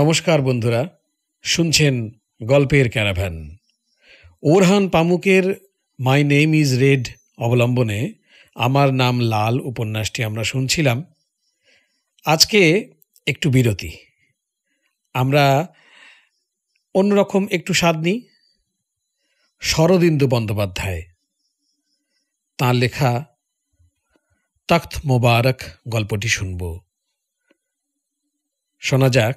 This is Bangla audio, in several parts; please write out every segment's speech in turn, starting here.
নমস্কার বন্ধুরা শুনছেন গল্পের ক্যারাভ্যান ওরহান পামুকের মাই নেম ইজ রেড অবলম্বনে আমার নাম লাল উপন্যাসটি আমরা শুনছিলাম আজকে একটু বিরতি আমরা অন্যরকম একটু স্বাদ নিই শরদিন্দু বন্দ্যোপাধ্যায় তাঁর লেখা তখ্ত মোবারক গল্পটি শুনব শোনা যাক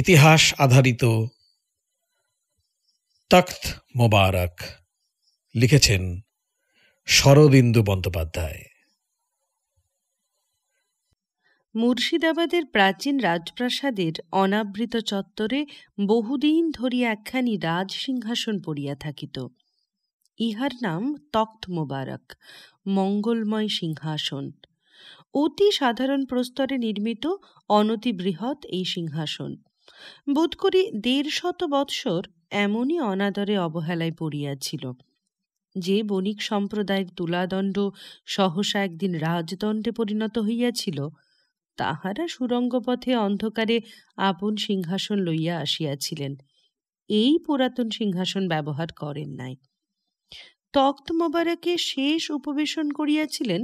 ইতিহাস আধারিত তখ্ত মোবারক লিখেছেন শরদিন্দু বন্দ্যোপাধ্যায় মুর্শিদাবাদের প্রাচীন রাজপ্রাসাদের অনাবৃত চত্বরে বহুদিন ধরিয়া একখানি রাজ সিংহাসন পড়িয়া থাকিত ইহার নাম তক্ত মোবারক মঙ্গলময় সিংহাসন অতি সাধারণ প্রস্তরে নির্মিত অনতি বৃহৎ এই সিংহাসন বোধ করি দেড় শত বৎসর এমনই অনাদরে অবহেলায় পড়িয়াছিল যে বণিক সম্প্রদায়ের তুলাদণ্ড সহসা একদিন রাজদণ্ডে পরিণত হইয়াছিল তাহারা সুরঙ্গপথে অন্ধকারে আপন সিংহাসন লইয়া আসিয়াছিলেন এই পুরাতন সিংহাসন ব্যবহার করেন নাই তক্ত মোবারকে শেষ উপবেশন করিয়াছিলেন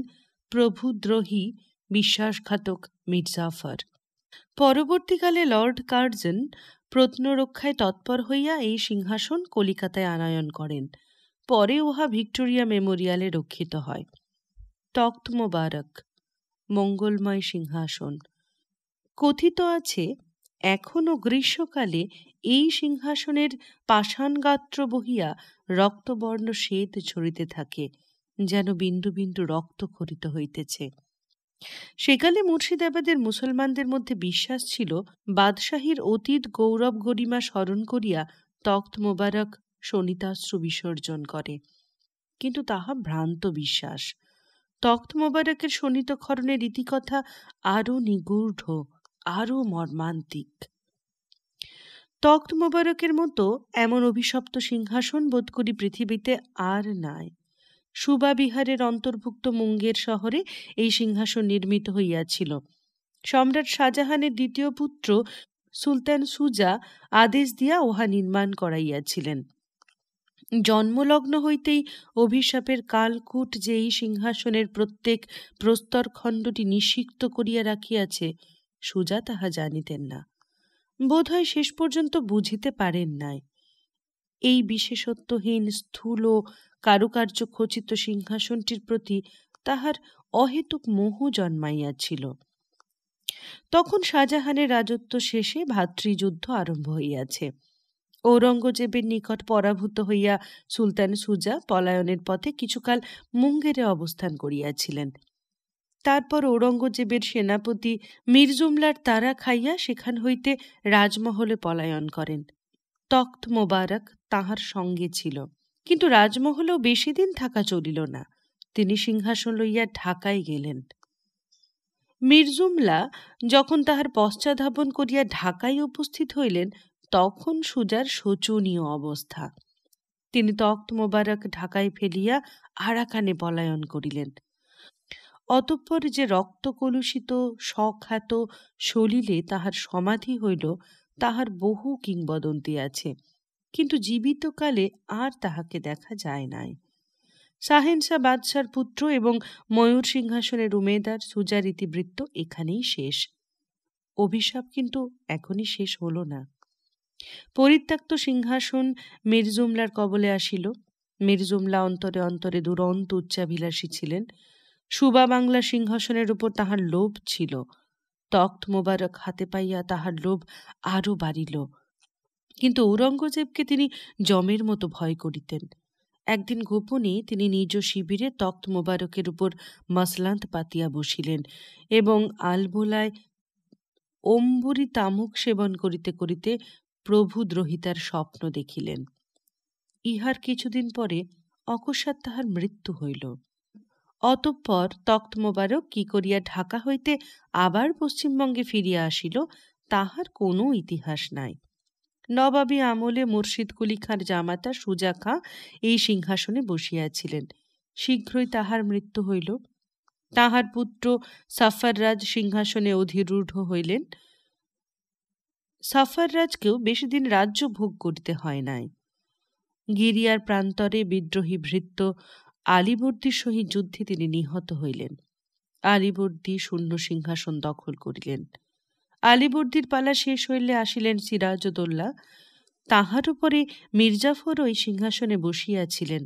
প্রভুদ্রোহী বিশ্বাসঘাতক মির্জাফর পরবর্তীকালে লর্ড কার্জন প্রত্নরক্ষায় তৎপর হইয়া এই সিংহাসন কলিকাতায় আনায়ন করেন পরে উহা ভিক্টোরিয়া মেমোরিয়ালে রক্ষিত হয় তক্ত মোবারক মঙ্গলময় সিংহাসন কথিত আছে এখনও গ্রীষ্মকালে এই সিংহাসনের পাষাণগাত্র বহিয়া রক্তবর্ণ শ্বেত ঝরিতে থাকে যেন বিন্দু বিন্দু রক্ত খরিত হইতেছে সেকালে মুর্শিদাবাদের মুসলমানদের মধ্যে বিশ্বাস ছিল বাদশাহীর অতীত গৌরব গরিমা স্মরণ করিয়া তক্ত মোবারক শনিতাশ্রু বিসর্জন করে কিন্তু তাহা ভ্রান্ত বিশ্বাস তক্ত মোবারকের খরণের রীতিকথা আরও নিগূঢ় আরও মর্মান্তিক তক্ত মোবারকের মতো এমন অভিশপ্ত সিংহাসন বোধ করি পৃথিবীতে আর নাই সুবা বিহারের অন্তর্ভুক্ত মুঙ্গের শহরে এই সিংহাসন নির্মিত হইয়াছিল সম্রাট শাহজাহানের দ্বিতীয় পুত্র সুলতান সুজা আদেশ দিয়া উহা নির্মাণ করাইয়াছিলেন জন্মলগ্ন হইতেই অভিশাপের কালকূট যে এই সিংহাসনের প্রত্যেক প্রস্তর খণ্ডটি নিষিক্ত করিয়া রাখিয়াছে সুজা তাহা জানিতেন না বোধহয় শেষ পর্যন্ত বুঝিতে পারেন নাই এই বিশেষত্বহীন স্থূল কারুকার্য খচিত সিংহাসনটির প্রতি তাহার অহেতুক মোহ জন্মাইয়াছিল তখন শাহজাহানের রাজত্ব শেষে ভাতৃযুদ্ধ আরম্ভ হইয়াছে ঔরঙ্গজেবের নিকট পরাভূত হইয়া সুলতান সুজা পলায়নের পথে কিছুকাল মুঙ্গেরে অবস্থান করিয়াছিলেন তারপর ঔরঙ্গজেবের সেনাপতি মির্জুমলার তারা খাইয়া সেখান হইতে রাজমহলে পলায়ন করেন তখ্ত মোবারক তাহার সঙ্গে ছিল কিন্তু রাজমহলেও বেশি দিন থাকা চলিল না তিনি সিংহাসন লইয়া ঢাকায় গেলেন মির্জুমলা যখন তাহার পশ্চাধাপন করিয়া ঢাকায় উপস্থিত হইলেন তখন সুজার শোচনীয় অবস্থা তিনি তক্ত মোবারক ঢাকায় ফেলিয়া আরাকানে পলায়ন করিলেন অতঃপর যে রক্ত কলুষিত সখ্যাত সলিলে তাহার সমাধি হইল তাহার বহু কিংবদন্তি আছে কিন্তু জীবিতকালে আর তাহাকে দেখা যায় নাই শাহেনশা বাদশার পুত্র এবং ময়ূর সিংহাসনের উমেদার সুজারিতিবৃত্ত এখানেই শেষ অভিশাপ কিন্তু এখনই শেষ হল না পরিত্যক্ত সিংহাসন মির্জুমলার কবলে আসিল মির্জুমলা অন্তরে অন্তরে দুরন্ত উচ্চাভিলাষী ছিলেন সুবা বাংলা সিংহাসনের উপর তাহার লোভ ছিল তক্ত মোবারক হাতে পাইয়া তাহার লোভ আরও বাড়িল কিন্তু ঔরঙ্গজেবকে তিনি জমের মতো ভয় করিতেন একদিন গোপনে তিনি নিজ শিবিরে তক্ত মোবারকের উপর মাসলান্ত পাতিয়া বসিলেন এবং আলবোলায় অম্বুরি তামুক সেবন করিতে করিতে প্রভু দ্রোহিতার স্বপ্ন দেখিলেন ইহার কিছুদিন পরে অকস্মাৎ তাহার মৃত্যু হইল অতঃপর তক্ত মোবারক কি করিয়া ঢাকা হইতে আবার পশ্চিমবঙ্গে ফিরিয়া আসিল তাহার কোনো ইতিহাস নাই নবাবী আমলে মুর্শিদ কুলি খাঁর জামাতা সুজা খাঁ এই সিংহাসনে বসিয়াছিলেন শীঘ্রই তাহার মৃত্যু হইল তাহার পুত্র সাফাররাজ সিংহাসনে অধিরূঢ় হইলেন সাফাররাজকেও বেশি দিন রাজ্য ভোগ করিতে হয় নাই গিরিয়ার প্রান্তরে বিদ্রোহী ভৃত্য আলিবর্দির সহিত যুদ্ধে তিনি নিহত হইলেন আলিবর্দি শূন্য সিংহাসন দখল করিলেন আলিবর্দির পালা শেষ হইলে আসিলেন সিরাজদোল্লা তাহার উপরে মির্জাফর ওই সিংহাসনে বসিয়াছিলেন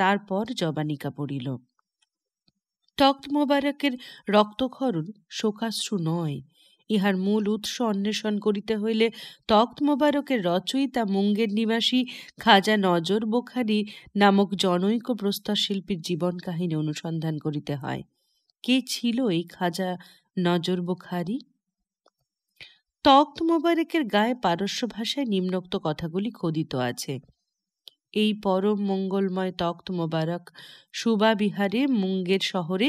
তারপর জবানিকা পড়িল তক্ত মোবারকের রক্তক্ষরণ শোকাশ্রু নয় ইহার মূল উৎস অন্বেষণ করিতে হইলে তক্ত মোবারকের রচয়িতা মুঙ্গের নিবাসী খাজা নজর বোখারি নামক জনৈক প্রস্তর শিল্পীর জীবন কাহিনী অনুসন্ধান করিতে হয় কে ছিল এই খাজা নজর বোখারি তক্ত মোবারকের গায়ে পারস্য ভাষায় নিম্নোক্ত কথাগুলি খোদিত আছে এই পরম মঙ্গলময় তক্ত মোবারক সুবা বিহারে মুঙ্গের শহরে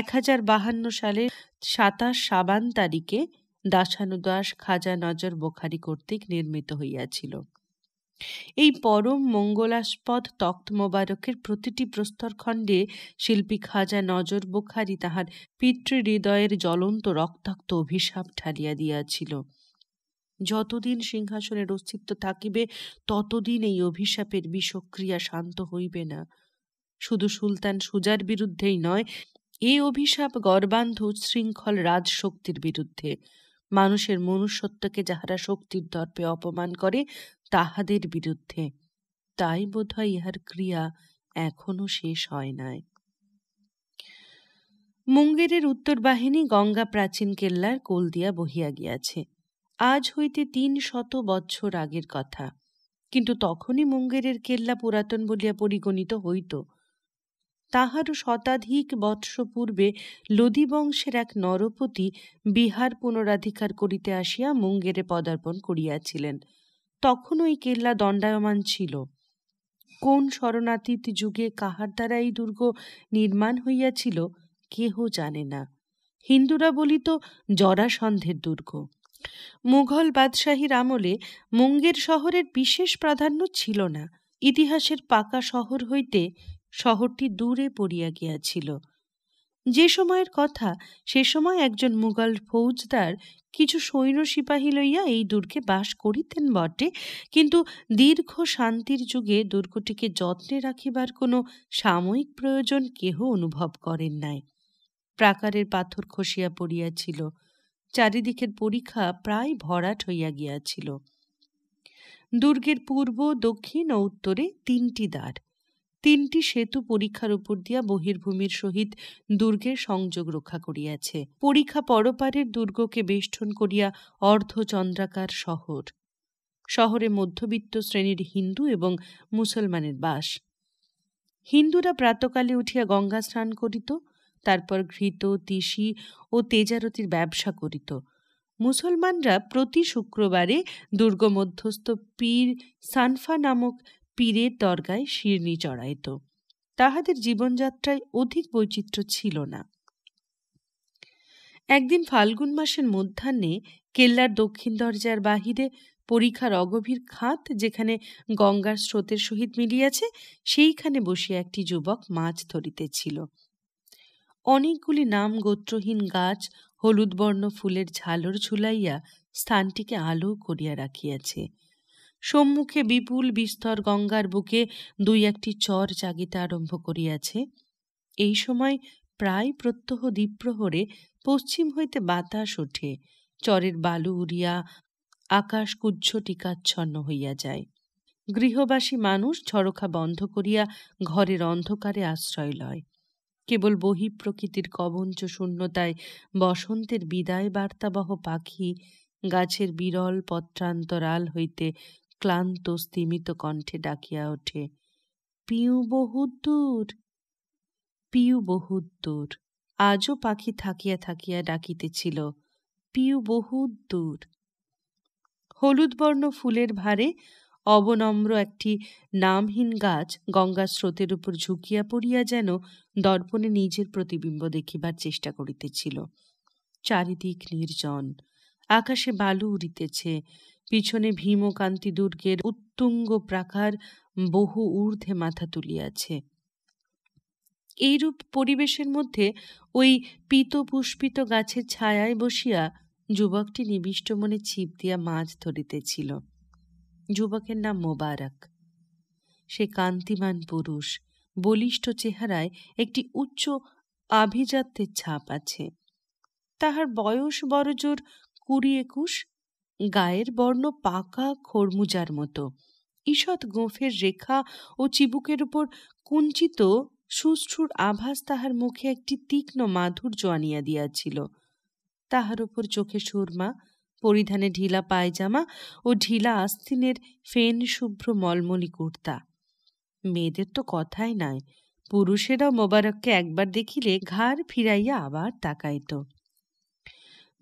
এক হাজার বাহান্ন সালে সাতাশ সাবান তারিখে দাসানুদাস খাজা নজর বোখারি কর্তৃক নির্মিত হইয়াছিল এই পরম মঙ্গলাস্পদ তক্ত মোবারকের প্রতিটি প্রস্তর খণ্ডে শিল্পী খাজা নজর বোখারি তাহার পিতৃহৃদয়ের জ্বলন্ত রক্তাক্ত অভিশাপ ঢালিয়া দিয়াছিল যতদিন সিংহাসনের অস্তিত্ব থাকিবে ততদিন এই অভিশাপের বিষক্রিয়া শান্ত হইবে না শুধু সুলতান সুজার বিরুদ্ধেই নয় এ অভিশাপ গর্বান্ধ শৃঙ্খল রাজশক্তির বিরুদ্ধে মানুষের মনুষ্যত্বকে যাহারা শক্তির দর্পে অপমান করে তাহাদের বিরুদ্ধে তাই হয় ইহার ক্রিয়া এখনো শেষ হয় নাই মুঙ্গেরের উত্তর বাহিনী গঙ্গা প্রাচীন কেল্লার কোল দিয়া বহিয়া গিয়াছে আজ হইতে তিন শত বৎসর আগের কথা কিন্তু তখনই মুঙ্গেরের কেল্লা পুরাতন বলিয়া পরিগণিত হইত তাহারও শতাধিক বৎস পূর্বে লোদিবংশের বংশের এক নরপতি বিহার পুনরাধিকার করিতে আসিয়া মুঙ্গেরে পদার্পণ করিয়াছিলেন তখন ওই কেল্লা দণ্ডায়মান ছিল কোন শরণাতীত যুগে কাহার দ্বারা এই দুর্গ নির্মাণ হইয়াছিল কেহ জানে না হিন্দুরা বলিত জরাসন্ধের দুর্গ মুঘল বাদশাহীর আমলে মুঙ্গের শহরের বিশেষ প্রাধান্য ছিল না ইতিহাসের পাকা শহর হইতে শহরটি দূরে পড়িয়া গিয়াছিল যে সময়ের কথা সে সময় একজন মুঘল ফৌজদার কিছু সৈন্য সিপাহী লইয়া এই দুর্গে বাস করিতেন বটে কিন্তু দীর্ঘ শান্তির যুগে দুর্গটিকে যত্নে রাখিবার কোনো সাময়িক প্রয়োজন কেহ অনুভব করেন নাই প্রাকারের পাথর খসিয়া পড়িয়াছিল চারিদিকের পরীক্ষা প্রায় ভরাট হইয়া গিয়াছিল দুর্গের পূর্ব দক্ষিণ ও উত্তরে তিনটি দ্বার তিনটি সেতু পরীক্ষার উপর দিয়া বহির্ভূমির সহিত দুর্গের সংযোগ রক্ষা করিয়াছে পরীক্ষা পরপারের দুর্গকে বেষ্টন করিয়া অর্ধচন্দ্রাকার শহর শহরে মধ্যবিত্ত শ্রেণীর হিন্দু এবং মুসলমানের বাস হিন্দুরা প্রাতকালে উঠিয়া গঙ্গা স্নান করিত তারপর ঘৃত তিসি ও তেজারতির ব্যবসা করিত মুসলমানরা প্রতি শুক্রবারে দুর্গমধ্যস্থ পীর সানফা নামক পীরের দরগায় শিরনি চড়াইত তাহাদের জীবনযাত্রায় অধিক বৈচিত্র্য ছিল না একদিন ফাল্গুন মাসের মধ্যাহ্নে কেল্লার দক্ষিণ দরজার বাহিরে পরীক্ষার অগভীর খাত যেখানে গঙ্গার স্রোতের সহিত মিলিয়াছে সেইখানে বসিয়া একটি যুবক মাছ ধরিতেছিল অনেকগুলি নাম গোত্রহীন গাছ হলুদ বর্ণ ফুলের ঝালর ঝুলাইয়া স্থানটিকে আলো করিয়া রাখিয়াছে সম্মুখে বিপুল বিস্তর গঙ্গার বুকে দুই একটি চর জাগিতে আরম্ভ করিয়াছে এই সময় প্রায় প্রত্যহ দ্বীপ্রহরে পশ্চিম হইতে বাতাস ওঠে চরের বালু উড়িয়া আকাশ কুজ্জ টিকাচ্ছন্ন হইয়া যায় গৃহবাসী মানুষ ঝরখা বন্ধ করিয়া ঘরের অন্ধকারে আশ্রয় লয় কেবল বহি প্রকৃতির কবঞ্চ শূন্যতায় বসন্তের বিদায় বার্তাবহ পাখি গাছের বিরল পত্রান্তরাল হইতে ক্লান্ত স্তিমিত কণ্ঠে ডাকিয়া ওঠে পিউ বহুত দূর পিউ বহুত দূর আজও পাখি থাকিয়া থাকিয়া ডাকিতেছিল পিউ দূর হলুদ বর্ণ ফুলের ভারে অবনম্র একটি নামহীন গাছ গঙ্গার স্রোতের উপর ঝুঁকিয়া পড়িয়া যেন দর্পণে নিজের প্রতিবিম্ব দেখিবার চেষ্টা করিতেছিল চারিদিক নির্জন আকাশে বালু উড়িতেছে পিছনে ভীমকান্তি দুর্গের উত্তুঙ্গ প্রাকার বহু ঊর্ধ্বে মাথা তুলিয়াছে এইরূপ পরিবেশের মধ্যে ওই পুষ্পিত গাছের ছায়ায় বসিয়া যুবকটি নিবিষ্ট মনে ছিপ দিয়া মাছ ধরিতেছিল যুবকের নাম মোবারক সে কান্তিমান পুরুষ বলিষ্ঠ চেহারায় একটি উচ্চ আভিজাত্যের ছাপ আছে তাহার বয়স বড়জোর কুড়ি একুশ গায়ের বর্ণ পাকা খরমুজার মতো ঈষৎ গোঁফের রেখা ও চিবুকের উপর কুঞ্চিত সুষ্ঠুর আভাস তাহার মুখে একটি তীক্ষ্ণ মাধুর্য আনিয়া দিয়াছিল তাহার উপর চোখে সুরমা পরিধানে ঢিলা পায়জামা ও ঢিলা আস্তিনের ফেন শুভ্র মলমলি কুর্তা মেয়েদের তো কথাই নাই পুরুষেরা মোবারককে একবার দেখিলে ঘাড় ফিরাইয়া আবার তাকাইত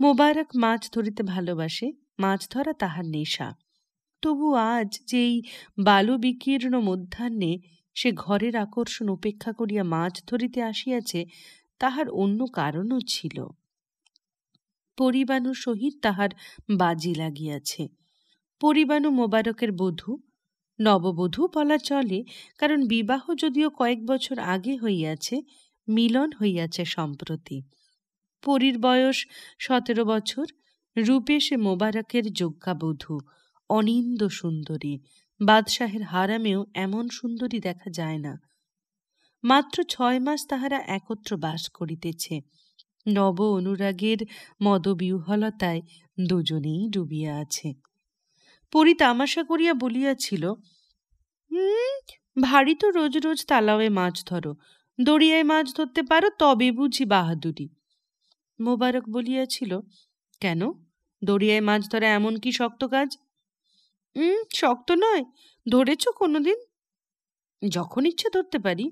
মোবারক মাছ ধরিতে ভালোবাসে মাছ ধরা তাহার নেশা তবু আজ যেই বালু বিকীর্ণ মধ্যাহ্নে সে ঘরের আকর্ষণ উপেক্ষা করিয়া মাছ ধরিতে আসিয়াছে তাহার অন্য কারণও ছিল পরিবাণু সহিত তাহার বাজি লাগিয়াছে পরিবাণু মোবারকের বধূ নববধূ বলা চলে কারণ বিবাহ যদিও কয়েক বছর আগে হইয়াছে মিলন হইয়াছে সম্প্রতি পরীর বয়স সতেরো বছর রূপে সে মোবারকের যজ্ঞাবধূ অনিন্দ সুন্দরী বাদশাহের হারামেও এমন সুন্দরী দেখা যায় না মাত্র ছয় মাস তাহারা একত্র বাস করিতেছে নব অনুরাগের মদবিহলতায় দুজনেই ডুবিয়া আছে পরি তামাশা করিয়া বলিয়াছিল হুম ভারী তো রোজ রোজ তালাওয়ে মাছ ধরো দড়িয়ায় মাছ ধরতে পারো তবে বুঝি বাহাদুরি মোবারক বলিয়াছিল কেন দড়িয়ায় মাছ ধরা এমন কি শক্ত কাজ হুম শক্ত নয় ধরেছ কোনোদিন যখন ইচ্ছে ধরতে পারি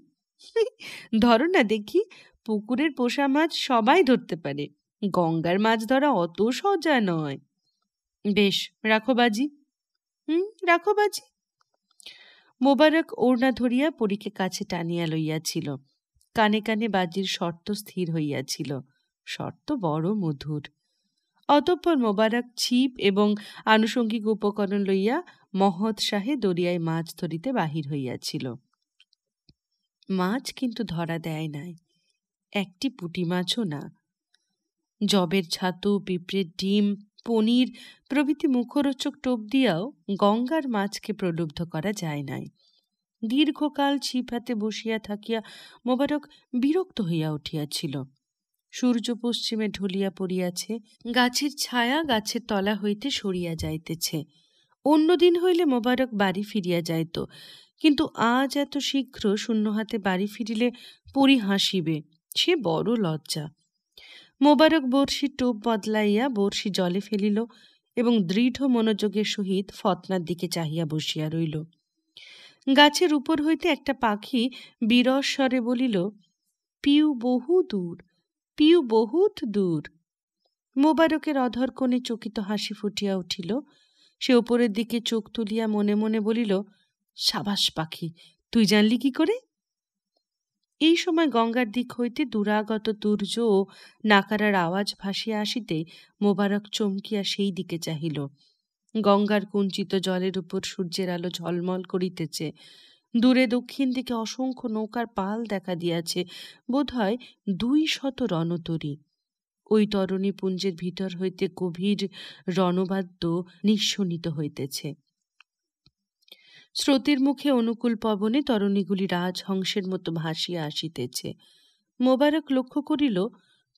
ধরো না দেখি পুকুরের পোষা মাছ সবাই ধরতে পারে গঙ্গার মাছ ধরা অত সজা নয় বেশ রাখো বাজি হুম রাখো বাজি মোবারক ওড়না ধরিয়া পরীকে কাছে টানিয়া লইয়াছিল কানে কানে বাজির শর্ত স্থির হইয়াছিল শর্ত বড় মধুর অতঃপর মোবারক ছিপ এবং আনুষঙ্গিক উপকরণ লইয়া মহৎ শাহে দরিয়ায় মাছ ধরিতে বাহির হইয়াছিল মাছ কিন্তু ধরা দেয় নাই একটি পুটি মাছও না জবের ছাতু পিঁপড়ের ডিম পনির প্রভৃতি মুখরোচক টোপ দিয়াও গঙ্গার মাছকে প্রলুব্ধ করা যায় নাই দীর্ঘকাল ছিপ হাতে বসিয়া থাকিয়া মোবারক বিরক্ত হইয়া উঠিয়াছিল সূর্য পশ্চিমে ঢলিয়া পড়িয়াছে গাছের ছায়া গাছের তলা হইতে সরিয়া যাইতেছে অন্যদিন হইলে মোবারক বাড়ি ফিরিয়া যাইত কিন্তু আজ এত শীঘ্র শূন্য হাতে বাড়ি ফিরিলে পরি হাসিবে সে বড় লজ্জা মোবারক বড়শি টোপ বদলাইয়া বড়শি জলে ফেলিল এবং দৃঢ় মনোযোগের সহিত ফতনার দিকে চাহিয়া বসিয়া রইল গাছের উপর হইতে একটা পাখি বিরস্বরে বলিল পিউ বহু দূর পিউ বহুত দূর মোবারকের অধর কোণে চকিত হাসি ফুটিয়া উঠিল সে ওপরের দিকে চোখ তুলিয়া মনে মনে বলিল সাবাস পাখি তুই জানলি কি করে এই সময় গঙ্গার দিক হইতে দূরাগত দুর্য ও নাকারার আওয়াজ ভাসিয়া আসিতে মোবারক চমকিয়া সেই দিকে চাহিল গঙ্গার কুঞ্চিত জলের উপর সূর্যের আলো ঝলমল করিতেছে দূরে দক্ষিণ দিকে অসংখ্য নৌকার পাল দেখা দিয়াছে বোধ হয় দুই শত রণতরী ওই তরণী পুঞ্জের ভিতর হইতে গভীর রণবাদ্য নিঃশোনিত হইতেছে স্রোতের মুখে অনুকূল পবনে তরণীগুলি রাজহংসের মতো ভাসিয়া আসিতেছে মোবারক লক্ষ্য করিল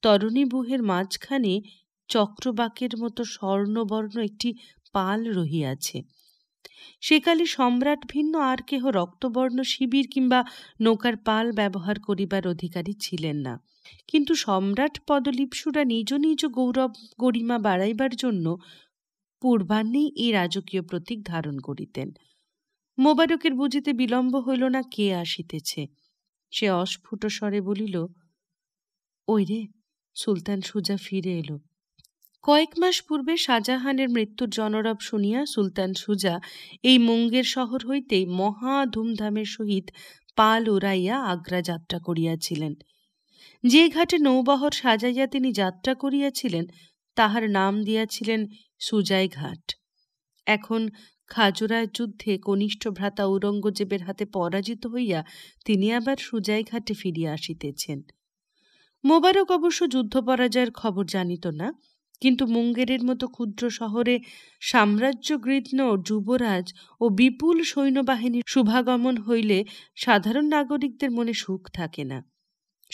তরণীবুহের মাঝখানে চক্রবাকের মতো স্বর্ণবর্ণ একটি পাল রহিয়াছে সেকালে সম্রাট ভিন্ন আর কেহ রক্তবর্ণ শিবির কিংবা নৌকার পাল ব্যবহার করিবার অধিকারী ছিলেন না কিন্তু সম্রাট পদলিপসুরা নিজ নিজ গৌরব গরিমা বাড়াইবার জন্য পূর্বাহ্নেই এই রাজকীয় প্রতীক ধারণ করিতেন মোবারকের বুঝিতে বিলম্ব হইল না কে আসিতেছে সে অস্ফুট স্বরে বলিল ওই রে সুলতান সুজা ফিরে এলো কয়েক মাস পূর্বে শাহজাহানের মৃত্যুর জনরব শুনিয়া সুলতান সুজা এই মুঙ্গের শহর হইতেই মহা ধুমধামের সহিত পাল উড়াইয়া আগ্রা যাত্রা করিয়াছিলেন যে ঘাটে নৌবহর সাজাইয়া তিনি যাত্রা করিয়াছিলেন তাহার নাম দিয়াছিলেন সুজাই ঘাট এখন খাজুরায় যুদ্ধে কনিষ্ঠ ভ্রাতা ঔরঙ্গজেবের হাতে পরাজিত হইয়া তিনি আবার সুজাই ঘাটে ফিরিয়া আসিতেছেন মোবারক অবশ্য যুদ্ধ পরাজয়ের খবর জানিত না কিন্তু মুঙ্গেরের মতো ক্ষুদ্র শহরে সাম্রাজ্য গৃত্ন যুবরাজ ও বিপুল সৈন্যবাহিনীর শুভাগমন হইলে সাধারণ নাগরিকদের মনে সুখ থাকে না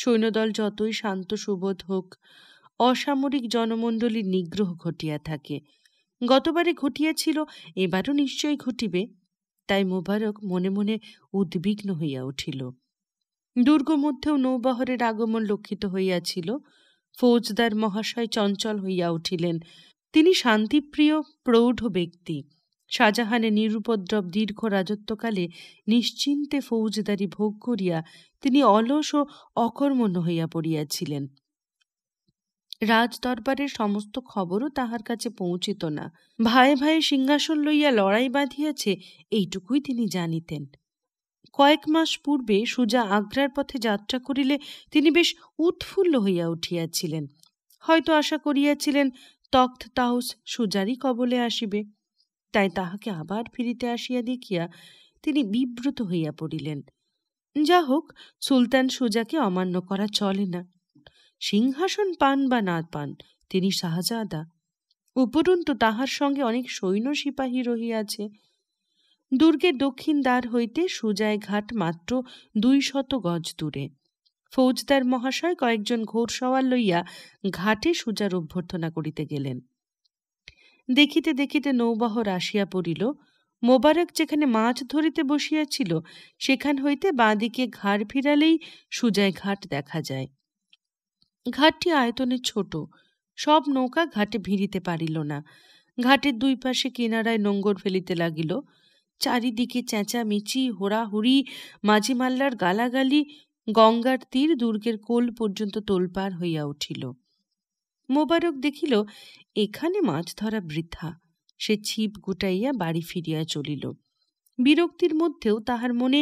সৈন্যদল যতই শান্ত সুবোধ হোক অসামরিক জনমণ্ডলীর নিগ্রহ ঘটিয়া থাকে গতবারে ঘটিয়াছিল এবারও নিশ্চয়ই ঘটিবে তাই মোবারক মনে মনে উদ্বিগ্ন হইয়া উঠিল দুর্গ মধ্যেও নৌবহরের আগমন লক্ষিত হইয়াছিল ফৌজদার মহাশয় চঞ্চল হইয়া উঠিলেন তিনি শান্তিপ্রিয় প্রৌঢ় ব্যক্তি শাহজাহানের নিরুপদ্রব দীর্ঘ রাজত্বকালে নিশ্চিন্তে ফৌজদারি ভোগ করিয়া তিনি অলস ও অকর্মণ্য হইয়া পড়িয়াছিলেন রাজদরবারের সমস্ত খবরও তাহার কাছে পৌঁছিত না ভাই ভাই সিংহাসন লইয়া লড়াই বাঁধিয়াছে এইটুকুই তিনি জানিতেন কয়েক মাস পূর্বে সুজা আগ্রার পথে যাত্রা করিলে তিনি বেশ উৎফুল্ল হইয়া উঠিয়াছিলেন হয়তো আশা করিয়াছিলেন তখ্ত তাহস সুজারই কবলে আসিবে তাই তাহাকে আবার ফিরিতে আসিয়া দেখিয়া তিনি বিব্রত হইয়া পড়িলেন যা হোক সুলতান সুজাকে অমান্য করা চলে না সিংহাসন পান বা না পান তিনি শাহজাদা উপরন্তু তাহার সঙ্গে অনেক সৈন্য সিপাহী রহিয়াছে দুর্গের দক্ষিণ দ্বার হইতে সুজায় ঘাট মাত্র দুই শত গজ দূরে ফৌজদার মহাশয় কয়েকজন ঘোর সওয়ার লইয়া ঘাটে সুজার অভ্যর্থনা করিতে গেলেন দেখিতে দেখিতে নৌবহর আসিয়া পড়িল মোবারক যেখানে মাছ ধরিতে বসিয়াছিল সেখান হইতে বাঁদিকে ঘাড় ফিরালেই সুজায় ঘাট দেখা যায় ঘাটটি আয়তনে ছোট সব নৌকা ঘাটে ভিড়িতে পারিল না ঘাটের দুই পাশে কিনারায় নোঙ্গর ফেলিতে লাগিল চারিদিকে চেঁচামেচি হোড়াহুড়ি মাঝিমাল্লার গালাগালি গঙ্গার তীর দুর্গের কোল পর্যন্ত তোলপার হইয়া উঠিল মোবারক দেখিল এখানে মাছ ধরা বৃথা সে ছিপ গুটাইয়া বাড়ি ফিরিয়া চলিল বিরক্তির মধ্যেও তাহার মনে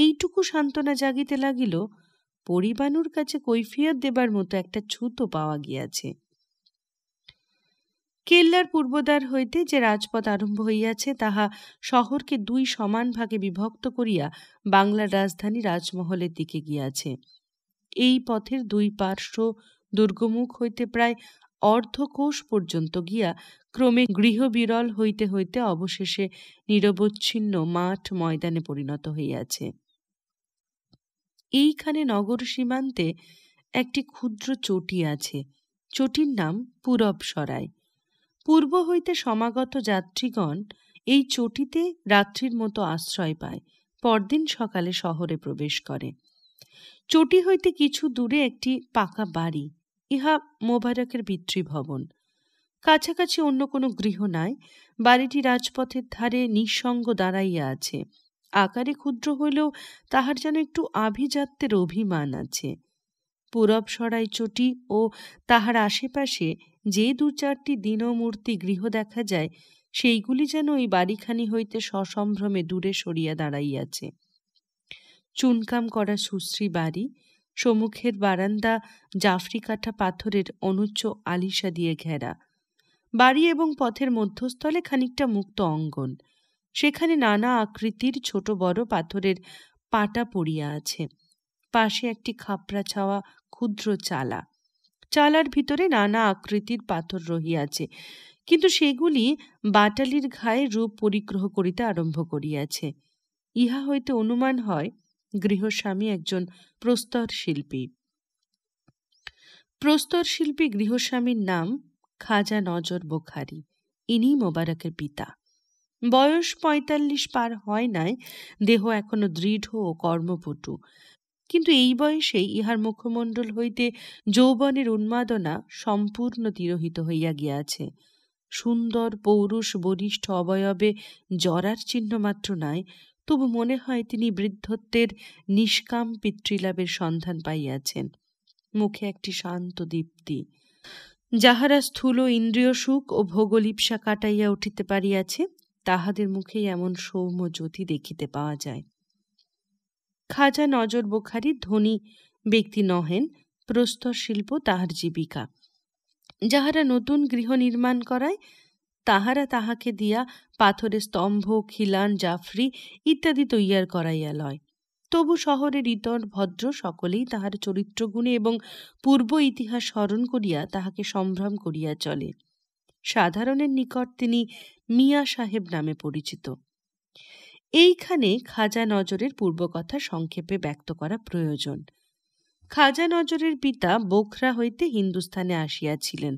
এইটুকু সান্ত্বনা জাগিতে লাগিল পরিবাণুর কাছে কৈফিয়ত দেবার মতো একটা ছুতো পাওয়া গিয়াছে কেল্লার পূর্বদ্বার হইতে যে রাজপথ আরম্ভ হইয়াছে তাহা শহরকে দুই সমান ভাগে বিভক্ত করিয়া বাংলার রাজধানী রাজমহলের দিকে গিয়াছে এই পথের দুই পার্শ্ব দুর্গমুখ হইতে প্রায় অর্ধকোষ পর্যন্ত গিয়া ক্রমে গৃহবিরল হইতে হইতে অবশেষে নিরবচ্ছিন্ন মাঠ ময়দানে পরিণত হইয়াছে এইখানে নগর সীমান্তে একটি ক্ষুদ্র চটি আছে চটির নাম পূরব সরায় পূর্ব হইতে সমাগত যাত্রীগণ এই চটিতে রাত্রির মতো আশ্রয় পায় পরদিন সকালে শহরে প্রবেশ করে চটি হইতে কিছু দূরে একটি পাকা বাড়ি ইহা মোবারকের ভবন কাছাকাছি অন্য কোনো গৃহ নাই বাড়িটি রাজপথের ধারে নিঃসঙ্গ দাঁড়াইয়া আছে আকারে ক্ষুদ্র হইলেও তাহার যেন একটু আভিজাত্যের অভিমান আছে পূরব সরাই চটি ও তাহার আশেপাশে যে দু চারটি দিনমূর্তি গৃহ দেখা যায় সেইগুলি যেন ওই বাড়িখানি হইতে সসম্ভ্রমে দূরে সরিয়া দাঁড়াইয়াছে চুনকাম করা সুশ্রী বাড়ি সম্মুখের বারান্দা জাফরি কাঠা পাথরের অনুচ্চ আলিশা দিয়ে ঘেরা বাড়ি এবং পথের মধ্যস্থলে খানিকটা মুক্ত অঙ্গন সেখানে নানা আকৃতির ছোট বড় পাথরের পাটা পড়িয়া আছে পাশে একটি খাপড়া ছাওয়া ক্ষুদ্র চালা চালার ভিতরে নানা আকৃতির পাথর রহিয়াছে কিন্তু সেগুলি বাটালির ঘায়ে রূপ পরিগ্রহ করিতে আরম্ভ করিয়াছে ইহা হইতে অনুমান হয় গৃহস্বামী একজন প্রস্তর শিল্পী প্রস্তর শিল্পী গৃহস্বামীর নাম খাজা নজর বোখারি ইনি মোবারকের পিতা বয়স পঁয়তাল্লিশ পার হয় নাই দেহ এখনো দৃঢ় ও কর্মপটু কিন্তু এই বয়সেই ইহার মুখমণ্ডল হইতে যৌবনের উন্মাদনা সম্পূর্ণ তিরোহিত হইয়া গিয়াছে সুন্দর পৌরুষ বরিষ্ঠ অবয়বে জরার চিহ্ন মাত্র নাই তবু মনে হয় তিনি বৃদ্ধত্বের নিষ্কাম পিতৃলাভের সন্ধান পাইয়াছেন মুখে একটি শান্ত দীপ্তি যাহারা স্থূল ইন্দ্রিয় সুখ ও ভোগলিপসা কাটাইয়া উঠিতে পারিয়াছে তাহাদের মুখে এমন সৌম্য জ্যোতি দেখিতে পাওয়া যায় খাজা নজর বোখারি ধনী ব্যক্তি নহেন প্রস্তর শিল্প তাহার জীবিকা যাহারা নতুন গৃহ নির্মাণ করায় তাহারা তাহাকে দিয়া পাথরের স্তম্ভ খিলান জাফরি ইত্যাদি তৈয়ার করাইয়া লয় তবু শহরের ইতর ভদ্র সকলেই তাহার চরিত্রগুণে এবং পূর্ব ইতিহাস স্মরণ করিয়া তাহাকে সম্ভ্রম করিয়া চলে সাধারণের নিকট তিনি মিয়া সাহেব নামে পরিচিত এইখানে খাজা নজরের পূর্বকথা সংক্ষেপে ব্যক্ত করা প্রয়োজন খাজা নজরের পিতা বোখরা হইতে হিন্দুস্থানে আসিয়াছিলেন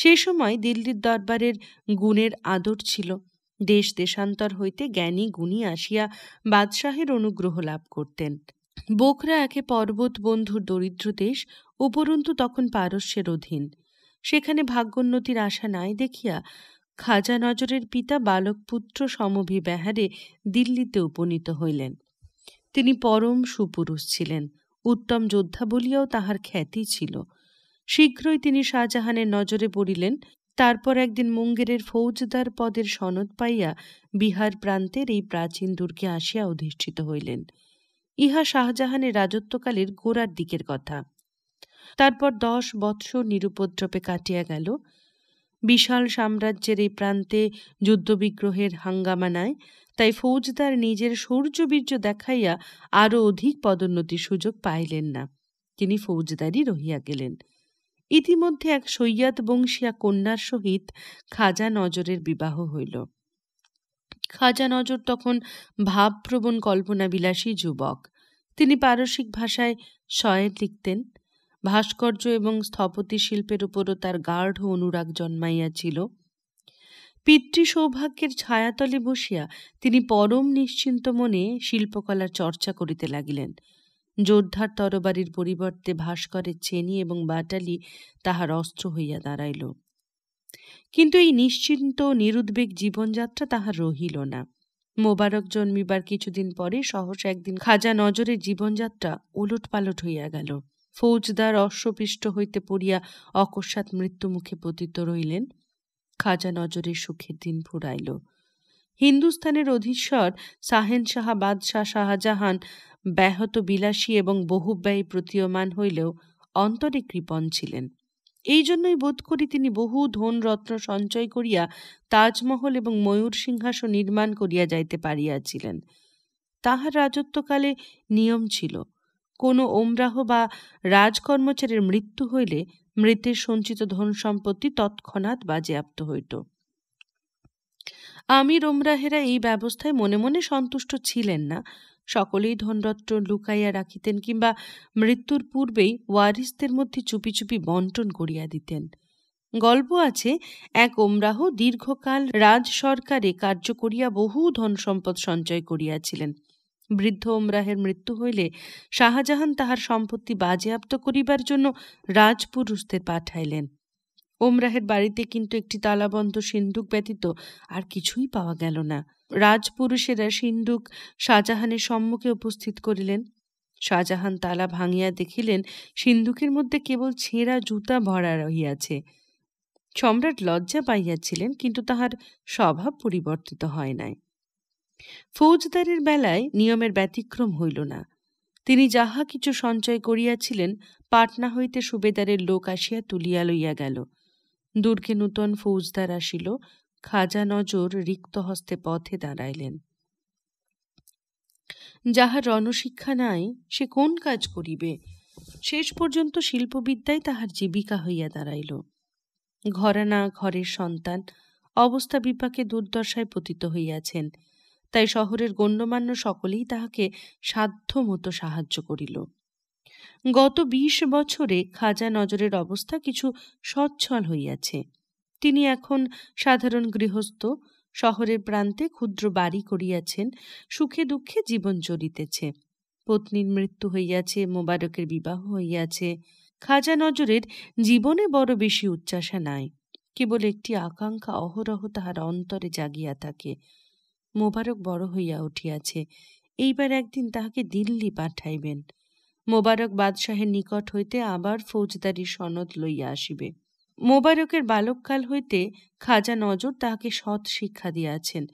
সে সময় দিল্লির দরবারের গুণের আদর ছিল দেশ দেশান্তর হইতে জ্ঞানী গুণী আসিয়া বাদশাহের অনুগ্রহ লাভ করতেন বোখরা একে পর্বত বন্ধুর দরিদ্র দেশ উপরন্তু তখন পারস্যের অধীন সেখানে ভাগ্যোন্নতির আশা নাই দেখিয়া খাজা নজরের পিতা বালকপুত্র সমভিব্যাহারে দিল্লিতে উপনীত হইলেন তিনি পরম সুপুরুষ ছিলেন উত্তম যোদ্ধা বলিয়াও তাহার খ্যাতি ছিল শীঘ্রই তিনি শাহজাহানের নজরে পড়িলেন তারপর একদিন মুঙ্গেরের ফৌজদার পদের সনদ পাইয়া বিহার প্রান্তের এই প্রাচীন দুর্গে আসিয়া অধিষ্ঠিত হইলেন ইহা শাহজাহানের রাজত্বকালের গোড়ার দিকের কথা তারপর দশ বৎসর নিরুপদ্রবে কাটিয়া গেল বিশাল সাম্রাজ্যের এই প্রান্তে যুদ্ধবিগ্রহের হাঙ্গামা নাই তাই ফৌজদার নিজের সৌর্যবীর্য দেখাইয়া আরও অধিক পদোন্নতির সুযোগ পাইলেন না তিনি ফৌজদারই রহিয়া গেলেন ইতিমধ্যে এক সৈয়াদ বংশীয়া কন্যার সহিত খাজা নজরের বিবাহ হইল খাজা নজর তখন ভাবপ্রবণ কল্পনাবিলাসী যুবক তিনি পারসিক ভাষায় শয়ের লিখতেন ভাস্কর্য এবং স্থপতি শিল্পের উপরও তার গাঢ় অনুরাগ জন্মাইয়াছিল পিতৃ সৌভাগ্যের ছায়াতলে বসিয়া তিনি পরম নিশ্চিন্ত মনে শিল্পকলার চর্চা করিতে লাগিলেন যোদ্ধার তরবারির পরিবর্তে ভাস্করের চেনি এবং বাটালি তাহার অস্ত্র হইয়া দাঁড়াইল কিন্তু এই নিশ্চিন্ত নিরুদ্বেগ জীবনযাত্রা তাহার রহিল না মোবারক জন্মিবার কিছুদিন পরে সহসা একদিন খাজা নজরের জীবনযাত্রা উলট পালট হইয়া গেল ফৌজদার অশ্বপৃষ্ট হইতে পড়িয়া অকস্মাৎ মৃত্যুমুখে পতিত রইলেন খাজা নজরে সুখের দিন ফুরাইল হিন্দুস্থানের অধীশ্বর সাহেন শাহ বাদশাহ শাহজাহান ব্যাহত বিলাসী এবং বহুব্যয়ী প্রতীয়মান হইলেও অন্তরে কৃপণ ছিলেন এই জন্যই বোধ করি তিনি বহু ধন রত্ন সঞ্চয় করিয়া তাজমহল এবং ময়ূর সিংহাসন নির্মাণ করিয়া যাইতে পারিয়াছিলেন তাহার রাজত্বকালে নিয়ম ছিল কোনো ওমরাহ বা রাজকর্মচারীর মৃত্যু হইলে মৃতের সঞ্চিত ধন সম্পত্তি তৎক্ষণাৎ বাজেয়াপ্ত হইত আমির ওমরাহেরা এই ব্যবস্থায় মনে মনে সন্তুষ্ট ছিলেন না সকলেই ধনরত্ন লুকাইয়া রাখিতেন কিংবা মৃত্যুর পূর্বেই ওয়ারিসদের মধ্যে চুপি চুপি বন্টন করিয়া দিতেন গল্প আছে এক ওমরাহ দীর্ঘকাল রাজ সরকারে কার্য করিয়া বহু ধন সম্পদ সঞ্চয় করিয়াছিলেন বৃদ্ধ ওমরাহের মৃত্যু হইলে শাহজাহান তাহার সম্পত্তি বাজেয়াপ্ত করিবার জন্য রাজপুরুষদের পাঠাইলেন ওমরাহের বাড়িতে কিন্তু একটি তালাবন্ধ সিন্ধুক ব্যতীত আর কিছুই পাওয়া গেল না রাজপুরুষেরা সিন্ধুক শাহজাহানের সম্মুখে উপস্থিত করিলেন শাহজাহান তালা ভাঙিয়া দেখিলেন সিন্ধুকের মধ্যে কেবল ছেঁড়া জুতা ভরা রহিয়াছে সম্রাট লজ্জা পাইয়াছিলেন কিন্তু তাহার স্বভাব পরিবর্তিত হয় নাই ফৌজদারের বেলায় নিয়মের ব্যতিক্রম হইল না তিনি যাহা কিছু সঞ্চয় করিয়াছিলেন পাটনা হইতে সুবেদারের লোক আসিয়া তুলিয়া লইয়া গেল দুর্গে নূতন ফৌজদার আসিল খাজা নজর রিক্ত হস্তে পথে দাঁড়াইলেন যাহার রণশিক্ষা নাই সে কোন কাজ করিবে শেষ পর্যন্ত শিল্পবিদ্যায় তাহার জীবিকা হইয়া দাঁড়াইল ঘরানা ঘরের সন্তান অবস্থা বিপাকে দুর্দশায় পতিত হইয়াছেন তাই শহরের গণ্যমান্য সকলেই তাহাকে সাধ্য মতো সাহায্য করিল গত বিশ বছরে খাজা নজরের অবস্থা কিছু সচ্ছল হইয়াছে তিনি এখন সাধারণ গৃহস্থ শহরের প্রান্তে ক্ষুদ্র বাড়ি করিয়াছেন সুখে দুঃখে জীবন চলিতেছে পত্নীর মৃত্যু হইয়াছে মোবারকের বিবাহ হইয়াছে খাজা নজরের জীবনে বড় বেশি উচ্চাসা নাই কেবল একটি আকাঙ্ক্ষা অহরহ তাহার অন্তরে জাগিয়া থাকে মোবারক বড় হইয়া উঠিয়াছে এইবার একদিন তাহাকে দিল্লি পাঠাইবেন মোবারক বাদশাহের নিকট হইতে আবার ফৌজদারি সনদ লইয়া আসিবে মোবারকের বালককাল হইতে খাজা নজর তাহাকে সৎ শিক্ষা দিয়াছেন